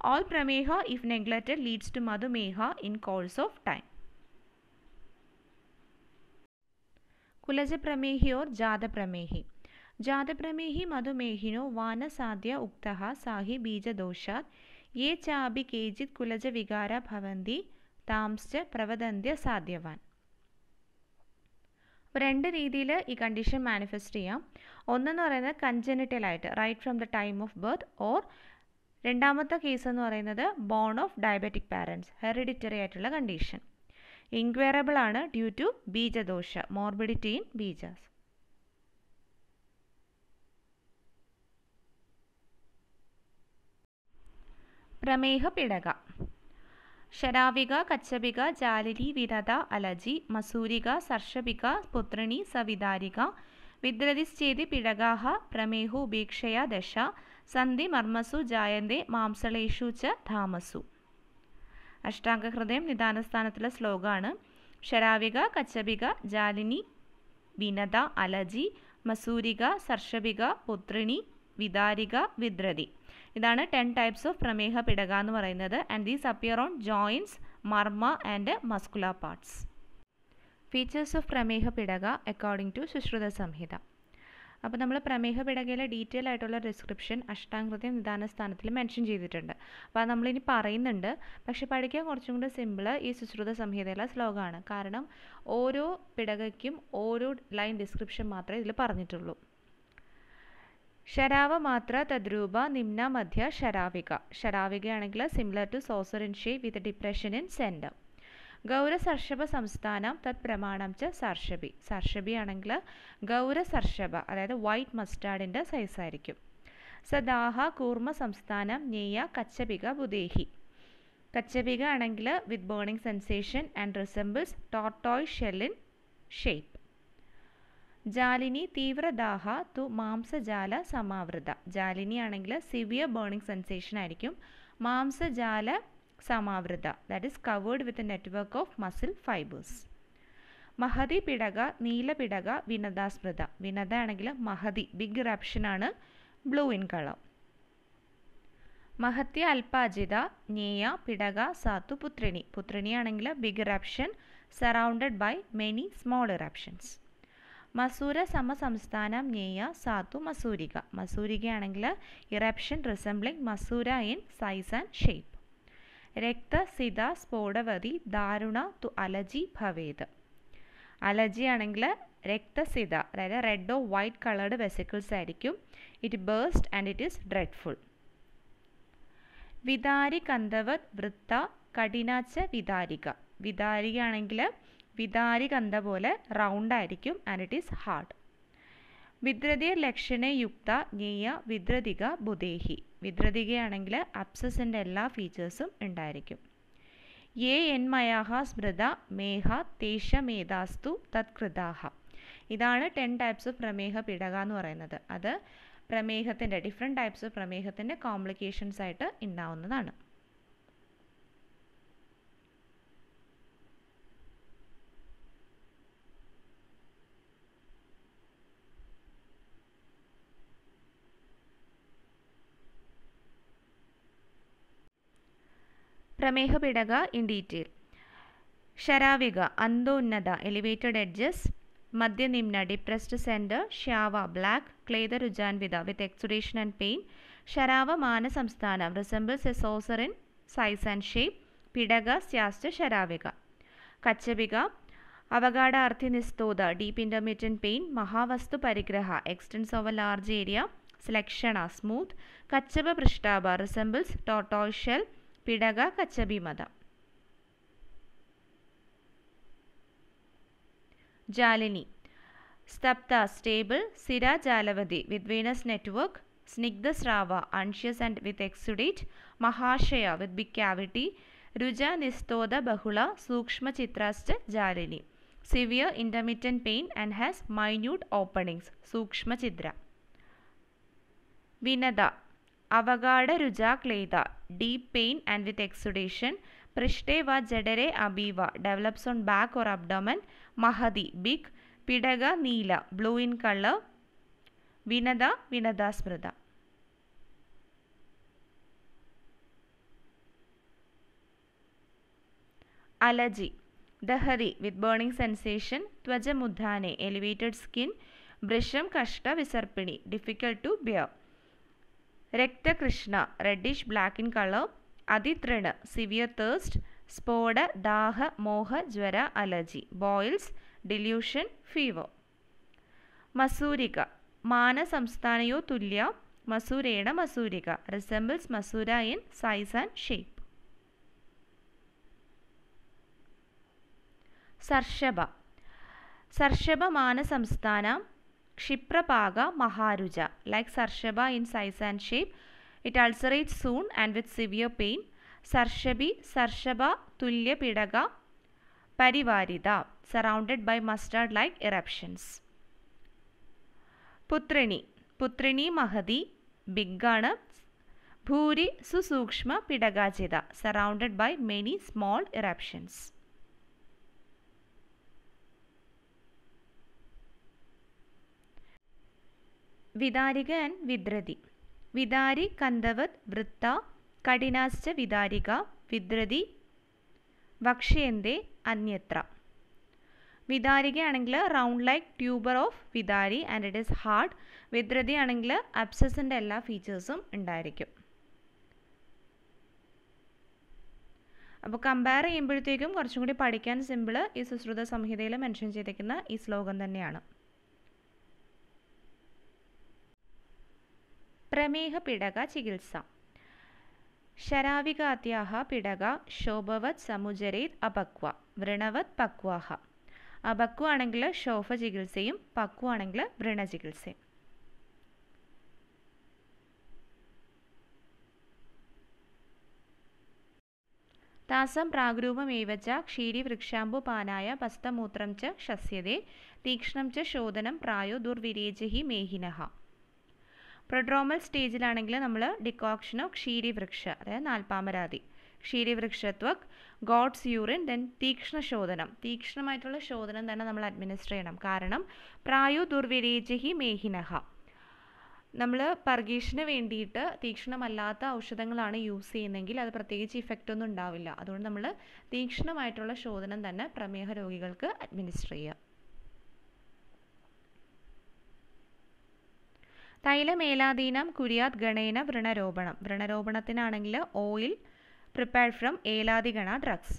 all പ്രമേഹ ഇഫ് നെഗ്ലക്റ്റഡ് ലീഡ്സ് ടു മധുമേഹ ഇൻ കോഴ്സ് ഓഫ് ടൈം കുലജപ്രമേഹി ഓർ ജാതപ്രമേഹി ജാതപ്രമേഹി മധുമേഹിനോ വാനസാധ്യ ഉക്ത സാഹി ബീജദോഷാത് യേ ചാബി കേജിത് കുലജവികാര ഭവന്തി താംശ്ച പ്രവദന്ത്യ സാധ്യവാൻ അപ്പോൾ രണ്ട് രീതിയിൽ ഈ കണ്ടീഷൻ മാനിഫെസ്റ്റ് ചെയ്യാം ഒന്നെന്ന് പറയുന്നത് ആയിട്ട് right from the time of birth or രണ്ടാമത്തെ കേസ് എന്ന് പറയുന്നത് born of diabetic parents hereditary ആയിട്ടുള്ള കണ്ടീഷൻ ഇൻക്വയറബിൾ ആണ് ഡ്യൂ ടു ബീജദോഷ മോർബിഡിറ്റി ഇൻ ബീജസ് പ്രമേഹ പിടക ഷരാവിക കച്ചപിക ജാലിനി വിരത അലജി മസൂരിക സർഷപിക പുത്രണി സവിതാരിക വിദ്രതിശ്ചേതി പിഴകാഹ പ്രമേഹു ഉപേക്ഷയ ദശ സന്ധി മർമ്മസു ജായന്തേ മാംസളേഷു ച ധാമസു അഷ്ടാംഗഹൃദയം നിദാനസ്ഥാനത്തുള്ള ശ്ലോകമാണ് ഷരാവിക കച്ചപിക ജാലിനി വിനത അലജി മസൂരിക സർഷപിക പുത്രിണി വിദാരിക വിദ്രതി ഇതാണ് ടെൻ ടൈപ്സ് ഓഫ് പ്രമേഹ പിടക എന്ന് പറയുന്നത് and these appear on joints മർമ്മ and muscular parts features of പ്രമേഹ പിടക അക്കോർഡിംഗ് ടു സുശ്രുത സംഹിത അപ്പോൾ നമ്മൾ പ്രമേഹ പിടകയിലെ ഡീറ്റെയിൽ ആയിട്ടുള്ള ഡിസ്ക്രിപ്ഷൻ അഷ്ടാംഗൃതി നിദാന സ്ഥാനത്തിൽ മെൻഷൻ ചെയ്തിട്ടുണ്ട് അപ്പോൾ അത് നമ്മളിനി പറയുന്നുണ്ട് പക്ഷേ പഠിക്കാൻ കുറച്ചും കൂടി സിമ്പിൾ ഈ സുശ്രുത സംഹിതയിലെ ശ്ലോകമാണ് കാരണം ഓരോ പിടകയ്ക്കും ഓരോ ലൈൻ ഡിസ്ക്രിപ്ഷൻ മാത്രമേ ഇതിൽ പറഞ്ഞിട്ടുള്ളൂ ശരാവമാത്ര തദ്രൂപ നിമ്ന മധ്യ ശരാവിക ശരാവികയാണെങ്കിൽ similar to saucer in shape with depression in centre ഗൗരസർഷഭ സംസ്ഥാനം തത് പ്രമാണം ച സർഷഭി സർഷഭി ആണെങ്കിൽ ഗൗരസർഷഭ അതായത് വൈറ്റ് മസ്റ്റാർഡിൻ്റെ സൈസ് ആയിരിക്കും സദാഹ കൂർമ്മ സംസ്ഥാനം നെയ്യ കച്ചപിക ബുദേഹി കച്ചപിക ആണെങ്കിൽ with burning sensation and resembles tortoise shell in shape ജാലിനി തീവ്രദാഹ തു മാംസജാല സമാവൃത ജാലിനി ആണെങ്കിൽ സിവിയർ ബേണിംഗ് സെൻസേഷൻ ആയിരിക്കും മാംസജാല സമാവൃത that is covered with network of muscle fibres മഹതി പിടക നീലപിടക വിനതാസ്മൃത വിനത ആണെങ്കിൽ മഹതി ബിഗ് ആണ് ബ്ലൂ ഇൻ കളർ മഹത്യ അൽപാജിത നേയ പിടക സാത്തു പുത്രിണി പുത്രിണി ആണെങ്കിൽ big eruption surrounded by many small eruptions മസൂര സമസംസ്ഥാനം ഞേയ സാത്തു മസൂരിക മസൂരികയാണെങ്കിൽ ഇറപ്ഷൻ റിസംബ്ലിംഗ് മസൂര ഇൻ സൈസ് ആൻഡ് ഷേപ്പ് സിത സ്ഫോടവതി ദാരുണ തു അലജി ഭവേത് അലജി ആണെങ്കിൽ രക്തസിത അതായത് റെഡോ വൈറ്റ് കളേർഡ് വെസിക്കിൾസ് ആയിരിക്കും it burst and it is dreadful വിതാരി കന്തവത് വൃത്ത കഠിനാച്ച വിതാരിക വിതാരികയാണെങ്കിൽ വിതാരി കന്ത പോലെ റൗണ്ട് ആയിരിക്കും ആൻഡ് ഇറ്റ് ഈസ് ഹാർഡ് വിദ്രതിയ ലക്ഷണയുക്ത യുക്ത ജ്ഞേയ വിദ്രതിക ബുദേഹി വിദ്രതികയാണെങ്കിൽ അപ്സസിൻ്റെ എല്ലാ ഫീച്ചേഴ്സും ഉണ്ടായിരിക്കും എ എൻമയാഹ സ്മൃത മേഹ തേശമേധാസ്തു തത്കൃതാഹ ഇതാണ് ടെൻ ടൈപ്സ് ഓഫ് പ്രമേഹ പിടക എന്ന് പറയുന്നത് അത് പ്രമേഹത്തിൻ്റെ ഡിഫറെൻറ്റ് ടൈപ്സ് ഓഫ് പ്രമേഹത്തിൻ്റെ കോംപ്ലിക്കേഷൻസ് ആയിട്ട് ഉണ്ടാവുന്നതാണ് പ്രമേഹപിടക ഇൻ ഡീറ്റെയിൽ ക്ഷരാവിക അന്തോന്നത എലിവേറ്റഡ് എഡ്ജസ് മധ്യനിമ്ന ഡിപ്രസ്ഡ് സെൻറ്റർ ശ്യാവ ബ്ലാക്ക് ക്ലേദരുജാൻവിത വിത്ത് എക്സുഡേഷൻ ആൻഡ് പെയിൻ ഷരാവ മാന സംസ്ഥാനം resembles a saucer size and shape പിടക സ്യാസ്റ്റ് ഷരാവിക കച്ചബിക അവഗാഡ അർത്ഥിനിസ്തോത ഡീപ്പ് ഇൻ്റർമീറ്റൻ പെയിൻ മഹാവസ്തു പരിഗ്രഹ എക്സ്റ്റൻസ് ഓവർ ലാർജ് ഏരിയ സെലക്ഷണ സ്മൂത്ത് കച്ചബ പൃഷ്ടാഭ റിസംബിൾസ് ഷെൽ പിടക കച്ചബി മതം ജാലിനി സ്തപ്ത സ്റ്റേബിൾ സിര ജാലവതി വിത്ത് വീനസ് നെറ്റ്വർക്ക് സ്നിഗ്ധ സ്രാവ അൺഷ്യസ് ആൻഡ് വിത്ത് എക്സുഡേറ്റ് മഹാശയ വിത്ത് ബിഗ് ക്യാവിറ്റി രുജ നിസ്തോത ബഹുള സൂക്ഷ്മ ചിത്രാസ്റ്റ് ജാലിനി severe intermittent pain and has minute openings സൂക്ഷ്മ ചിത്ര വിനത അവഗാഢ രുചാ deep pain and with exudation പൃഷ്ഠേ വ ജഡരെ അബീവ develops on back or abdomen മഹതി ബിഗ് പിടക നീല ബ്ലൂ ഇൻ കളർ വിനത വിനതാസ്മൃത അലജി ദഹരി വിത്ത് ബേണിംഗ് സെൻസേഷൻ ത്വജമുദ്ധാനെ എലിവേറ്റഡ് സ്കിൻ വൃഷം കഷ്ട വിസർപ്പിണി ഡിഫിക്കൾട്ട് ടു ബിയർ രക്തകൃഷ്ണ reddish black in colour അതിതൃണ് severe thirst സ്ഫോട ദാഹ മോഹ ജ്വര അലർജി ബോയിൽസ് ഡില്യൂഷൻ ഫീവർ മസൂരിക മാന സംസ്ഥാനയോ തുല്യ മസൂരേണ മസൂരിക റിസംബിൾസ് മസൂര ഇൻ സൈസ് ആൻഡ് ഷേപ്പ് സർഷഭ സർഷഭ മാന സംസ്ഥാനം Kshipra maharuja. Like Sarshaba in size and shape, it ulcerates soon and with severe pain. Sarshabi, Sarshaba, Tulya Pidaga, Parivarida, surrounded by mustard like eruptions. Putrini, Putrini Mahadi, Biggana, Bhuri Susukshma Pidagajida, surrounded by many small eruptions. വിദാരിക and വിദ്രതി വിദാരി കന്ധവത് വൃത്ത കഠിനാശ്ച വിദാരിക വിദ്രതി വക്ഷ്യന്തേ അന്യത്ര വിദാരികയാണെങ്കിൽ റൗണ്ട് ലൈക്ക് ട്യൂബർ ഓഫ് വിദാരി ആൻഡ് ഇറ്റ് ഈസ് ഹാർഡ് വിദ്രതിയാണെങ്കിൽ അബ്സസിൻ്റെ എല്ലാ ഫീച്ചേഴ്സും ഉണ്ടായിരിക്കും അപ്പോൾ കമ്പയർ ചെയ്യുമ്പോഴത്തേക്കും കുറച്ചും കൂടി പഠിക്കാൻ സിമ്പിൾ ഈ സുശ്രുത സംഹിതയിൽ മെൻഷൻ ചെയ്തിരിക്കുന്ന ഈ ശ്ലോകം തന്നെയാണ് പ്രമേഹ പിടക ചികിത്സ ശരാവികാത്യാഹ പിടക ശോഭവത് സമുചരേത് അപക്വ വൃണവത് പക്വാഹ അപക്വാണെങ്കിൽ ശോഭ ചികിത്സയും പക്വ ആണെങ്കിൽ വൃണ ചികിത്സയും താസം ക്ഷീരി പ്രാഗ്രൂപമേവച്ച പാനായ പസ്തമൂത്രം ച ശസ്യതേ തീക്ഷ്ണം ച ശോധനം പ്രായോ ദുർവിരേജി മേഹിനഹ പ്രൊഡ്രോമൽ സ്റ്റേജിലാണെങ്കിൽ നമ്മൾ ഡിക്കോക്ഷൻ ഓഫ് ക്ഷീരിവൃക്ഷ അതായത് നാൽപ്പാമരാതി ക്ഷീരിവൃക്ഷത്വക് ഗോഡ്സ് യൂറിൻ ദെൻ തീക്ഷ്ണ ശോധനം തീക്ഷ്ണമായിട്ടുള്ള ശോധനം തന്നെ നമ്മൾ അഡ്മിനിസ്റ്റർ ചെയ്യണം കാരണം പ്രായു ദുർവിരേജഹി മേഹിനഹ നമ്മൾ പർഗീഷന് വേണ്ടിയിട്ട് തീക്ഷ്ണമല്ലാത്ത ഔഷധങ്ങളാണ് യൂസ് ചെയ്യുന്നതെങ്കിൽ അത് പ്രത്യേകിച്ച് ഇഫക്റ്റ് ഒന്നും ഉണ്ടാവില്ല അതുകൊണ്ട് നമ്മൾ തീക്ഷ്ണമായിട്ടുള്ള ശോധനം തന്നെ പ്രമേഹ രോഗികൾക്ക് അഡ്മിനിസ്റ്റർ ചെയ്യുക തൈലമേലാദീനം കുര്യാത് ഗണേന വ്രണരോപണം വ്രണരോപണത്തിനാണെങ്കിൽ ഓയിൽ പ്രിപ്പയർഡ് ഫ്രം ഏലാദിഗണ ഡ്രഗ്സ്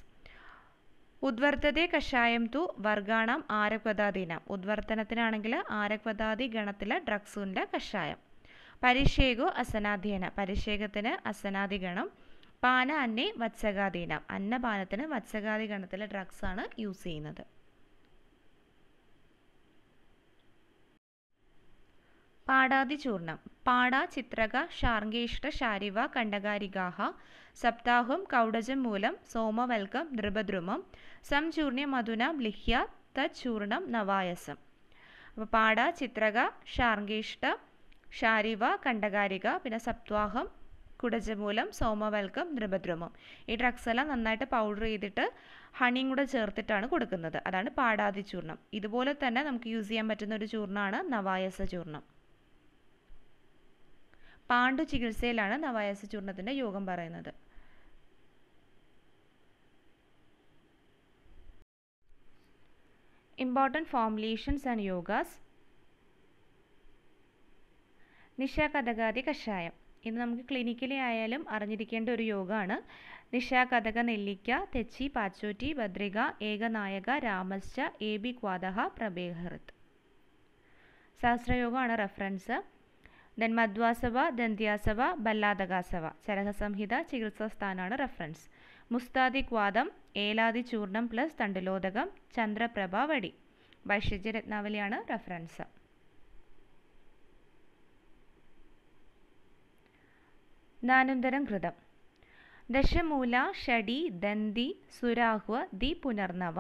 ഉദ്വർത്തതേ കഷായം തു വർഗാണം ആരക്വതാദീനം ഉദ്വർത്തനത്തിനാണെങ്കിൽ ആരക്വതാദി ഗണത്തിലെ ഡ്രഗ്സിൻ്റെ കഷായം പരിഷേകോ അസനാധ്യേന പരിഷേകത്തിന് അസനാദി ഗണം പാന അന്നെ വത്സകാധീനം അന്നപാനത്തിന് വത്സകാദി ഗണത്തിലെ ഡ്രഗ്സാണ് യൂസ് ചെയ്യുന്നത് പാടാതിചൂർണം പാട പാടാ ചിത്രക ഷാർഗേഷ്ട ശാരിവ കണ്ടകാരികാഹ സപ്താഹം കൗടജം മൂലം സോമവൽക്കം നൃപദ്രുമം സംചൂർണ്യ മധുന ലിഹ്യ തച്ചൂർണം നവായസം അപ്പോൾ പാടാ ചിത്രക ഷാർഗേഷ്ട ശാരിവ കണ്ടകാരിക പിന്നെ സപ്ത്വാഹം കുടജമൂലം സോമവൽക്കം നൃപദ്രുമം ഈ ഡ്രഗ്സ് എല്ലാം നന്നായിട്ട് പൗഡർ ചെയ്തിട്ട് ഹണിയും കൂടെ ചേർത്തിട്ടാണ് കൊടുക്കുന്നത് അതാണ് പാടാതി ചൂർണം ഇതുപോലെ തന്നെ നമുക്ക് യൂസ് ചെയ്യാൻ പറ്റുന്ന ഒരു ചൂർണ്ണമാണ് നവായസ ചൂർണം പാണ്ഡു ചികിത്സയിലാണ് നവായാസ ചൂർണത്തിൻ്റെ യോഗം പറയുന്നത് ഇമ്പോർട്ടൻറ്റ് ഫോർമുലേഷൻസ് ആൻഡ് യോഗാസ് നിശാകഥകാതി കഷായം ഇന്ന് നമുക്ക് ക്ലിനിക്കലി ആയാലും അറിഞ്ഞിരിക്കേണ്ട ഒരു യോഗമാണ് നിശാകഥക നെല്ലിക്ക തെച്ചി പാച്ചോറ്റി ഭദ്രിക ഏകനായക രാമസ്ച എ ബി ക്വാദഹ പ്രബേഹൃത് സഹസ്രയോഗമാണ് റെഫറൻസ് ദെൻ മധ്വാസഭ ദന്ത്യാസഭ ബല്ലാതകാസഭ ചരകസംഹിത ചികിത്സാസ്ഥാനാണ് റെഫറൻസ് മുസ്താദി ക്വാദം ഏലാദി ചൂർണം പ്ലസ് തണ്ടുലോദകം ചന്ദ്രപ്രഭ വടി രത്നാവലിയാണ് റെഫറൻസ് നാനന്തരം കൃതം ദശമൂല ഷടി ദന്തി സുരാഹ്വ ദി പുനർനവ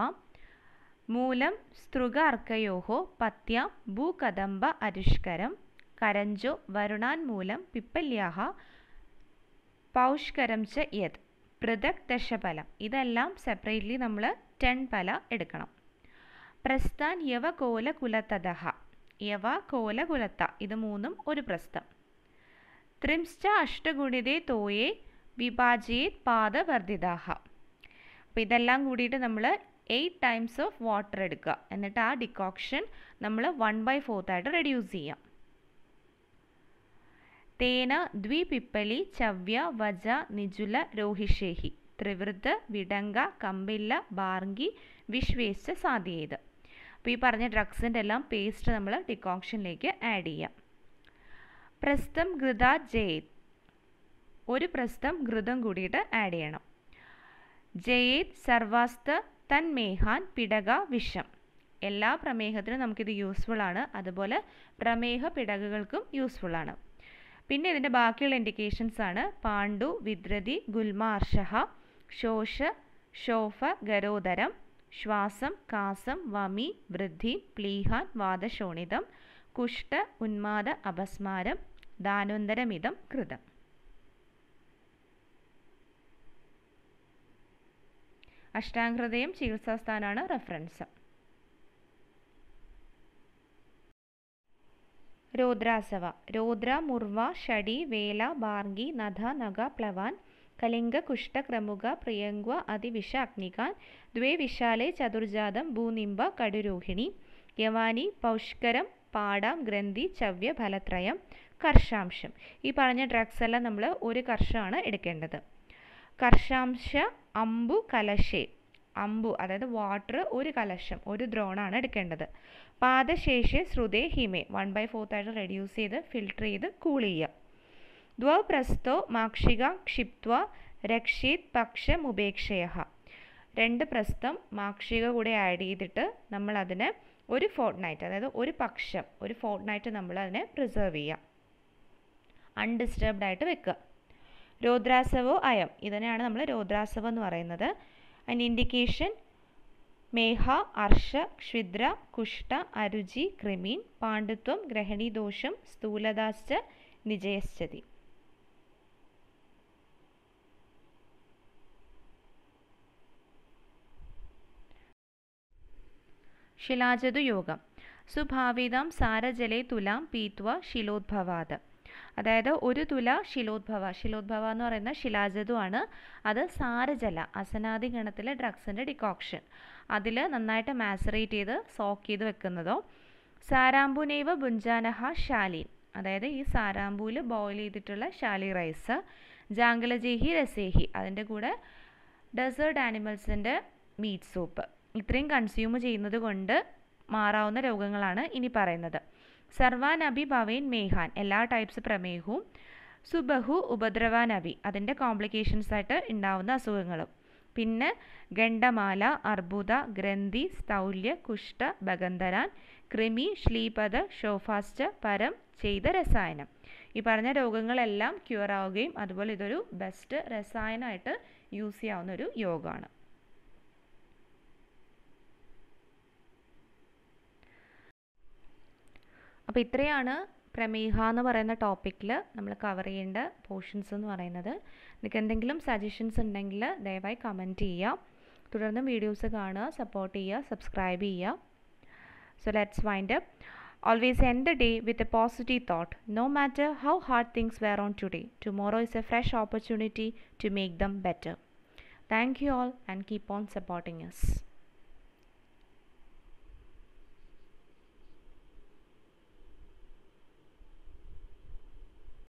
മൂലം സ്തൃഗാർക്കയോഹോ പത്യ ഭൂകദംബ അരിഷ്കരം കരഞ്ചോ മൂലം പിപ്പല്യാഹ പൗഷ്കരം ച യത് പൃഥക് ദശഫലം ഇതെല്ലാം സെപ്പറേറ്റ്ലി നമ്മൾ ടെൻ ഫല എടുക്കണം പ്രസ്ഥാൻ കോല കുലത്തതഹ യവ കോല കുലത്ത ഇത് മൂന്നും ഒരു പ്രസ്ഥം ത്രിംശ്ച അഷ്ടഗുണിതേ തോയെ വിഭാജിയത് പാദവർദ്ധിതാഹ അപ്പോൾ ഇതെല്ലാം കൂടിയിട്ട് നമ്മൾ എയ്റ്റ് ടൈംസ് ഓഫ് വാട്ടർ എടുക്കുക എന്നിട്ട് ആ ഡിക്കോക്ഷൻ നമ്മൾ വൺ ബൈ ഫോർത്തായിട്ട് റെഡ്യൂസ് ചെയ്യാം തേന ദ്വിപിപ്പലി ചവ്യ വജ നിജുല രോഹിഷേഹി ത്രിവൃത് വിടങ്ക കമ്പില്ല ബാർഗി വിശ്വേശ്ച സാധ്യത അപ്പോൾ ഈ പറഞ്ഞ ഡ്രഗ്സിൻ്റെ എല്ലാം പേസ്റ്റ് നമ്മൾ ഡിക്കോക്ഷനിലേക്ക് ആഡ് ചെയ്യാം പ്രസ്തം ഘൃത ജയേത് ഒരു പ്രസ്തം ഘൃതം കൂടിയിട്ട് ആഡ് ചെയ്യണം ജയേത് സർവാസ്ത തന്മേഹാൻ പിടക വിഷം എല്ലാ പ്രമേഹത്തിനും നമുക്കിത് യൂസ്ഫുൾ ആണ് അതുപോലെ പ്രമേഹ പിടകകൾക്കും യൂസ്ഫുൾ ആണ് പിന്നെ ഇതിൻ്റെ ബാക്കിയുള്ള ഇൻഡിക്കേഷൻസ് ആണ് പാണ്ഡു വിദ്രതി ഗുൽമാർഷഹ ശോഷ ശോഫ ഗരോദരം ശ്വാസം കാസം വമി വൃദ്ധി പ്ലീഹാൻ വാദശോണിതം കുഷ്ഠ ഉന്മാദ അപസ്മാരം ദാനോന്തരമിതം കൃതം അഷ്ടാംഗൃതയും ചികിത്സാസ്ഥാനാണ് റെഫറൻസ് രോദ്രാസവ രോദ്ര മുർവ ഷടി വേല ഭാർഗി നഥ നഗ പ്ലവാൻ കലിംഗ കുഷ്ട ക്രമുക പ്രിയങ്ക അതിവിഷ അഗ്നികാൻ ദ്വേ വിശാലെ ചതുർജാതം ഭൂനിംബ കടുരോഹിണി യവാനി പൗഷ്കരം പാടാം ഗ്രന്ഥി ചവ്യ ഫലത്രയം കർഷാംശം ഈ പറഞ്ഞ ഡ്രഗ്സ് എല്ലാം നമ്മൾ ഒരു കർഷമാണ് എടുക്കേണ്ടത് കർഷാംശ അമ്പു കലശേ അമ്പു അതായത് വാട്ടർ ഒരു കലശം ഒരു ദ്രോണാണ് എടുക്കേണ്ടത് പാദശേഷി ശ്രുതേ ഹിമേ വൺ ബൈ ആയിട്ട് റെഡ്യൂസ് ചെയ്ത് ഫിൽട്ടർ ചെയ്ത് കൂൾ ചെയ്യുക ദ്വ പ്രസ്തോ മാക്ഷിക ക്ഷിപ്ത്വ രക്ഷിത് പക്ഷ ഉപേക്ഷയ രണ്ട് പ്രസ്തം മാക്ഷിക കൂടെ ആഡ് ചെയ്തിട്ട് നമ്മൾ അതിനെ ഒരു ഫോർട്ട് നൈറ്റ് അതായത് ഒരു പക്ഷം ഒരു ഫോർട്ട് നൈറ്റ് നമ്മൾ അതിനെ പ്രിസർവ് ചെയ്യുക അൺഡിസ്റ്റർബ്ഡ് ആയിട്ട് വെക്കുക രോദ്രാസവോ അയം ഇതിനെയാണ് നമ്മൾ രോദ്രാസവം എന്ന് പറയുന്നത് അതിൻ്റെ ഇൻഡിക്കേഷൻ മേഹ അർഷ ക്ഷുദ്ര കുഷ്ട അരുചി ക്രിമീൻ പാണ്ഡിത്വം ഗ്രഹണീദോഷം സ്ഥൂലതാശ്ച നിജയശ്ചതി ശിലാജതു യോഗം സുഭാവിതം സാരജലേ തുലാം പീത്വ ശിലോദ്ഭവാത് അതായത് ഒരു തുല ശിലോദ്ഭവ ശിലോദ്ഭവ എന്ന് പറയുന്ന ശിലാജതുവാണ് അത് സാരജല അസനാദി ഗണത്തിലെ ഡ്രഗ്സിൻ്റെ ഡിക്കോക്ഷൻ അതിൽ നന്നായിട്ട് മാസറേറ്റ് ചെയ്ത് സോക്ക് ചെയ്ത് വെക്കുന്നതോ സാരാമ്പുനൈവ് ബുഞ്ചാനഹ ശാലിൻ അതായത് ഈ സാരാമ്പൂവിൽ ബോയിൽ ചെയ്തിട്ടുള്ള ശാലി റൈസ് ജാങ്കലജേഹി രസേഹി അതിൻ്റെ കൂടെ ഡെസേർട്ട് ആനിമൽസിൻ്റെ മീറ്റ് സൂപ്പ് ഇത്രയും കൺസ്യൂം ചെയ്യുന്നത് കൊണ്ട് മാറാവുന്ന രോഗങ്ങളാണ് ഇനി പറയുന്നത് സർവാനബി ഭവേൻ മേഹാൻ എല്ലാ ടൈപ്സ് പ്രമേഹവും സുബഹു ഉപദ്രവാനബി അതിൻ്റെ കോംപ്ലിക്കേഷൻസ് ആയിട്ട് ഉണ്ടാവുന്ന അസുഖങ്ങളും പിന്നെ ഗണ്ഡമാല അർബുദ ഗ്രന്ഥി സ്ഥൗല്യ കുഷ്ട ഭഗന്ധരാൻ കൃമി ശ്ലീപത ഷോഫാസ്റ്റ് പരം ചെയ്ത രസായനം ഈ പറഞ്ഞ രോഗങ്ങളെല്ലാം ക്യൂർ ആവുകയും അതുപോലെ ഇതൊരു ബെസ്റ്റ് രസായനമായിട്ട് യൂസ് ചെയ്യാവുന്ന ഒരു യോഗമാണ് അപ്പോൾ ഇത്രയാണ് പ്രമേഹ എന്ന് പറയുന്ന ടോപ്പിക്കിൽ നമ്മൾ കവർ ചെയ്യേണ്ട പോർഷൻസ് എന്ന് പറയുന്നത് നിങ്ങൾക്ക് എന്തെങ്കിലും സജഷൻസ് ഉണ്ടെങ്കിൽ ദയവായി കമൻറ്റ് ചെയ്യുക തുടർന്ന് വീഡിയോസ് കാണുക സപ്പോർട്ട് ചെയ്യുക സബ്സ്ക്രൈബ് ചെയ്യുക so let's wind up always end the day with a positive thought no matter how hard things were on today tomorrow is a fresh opportunity to make them better thank you all and keep on supporting S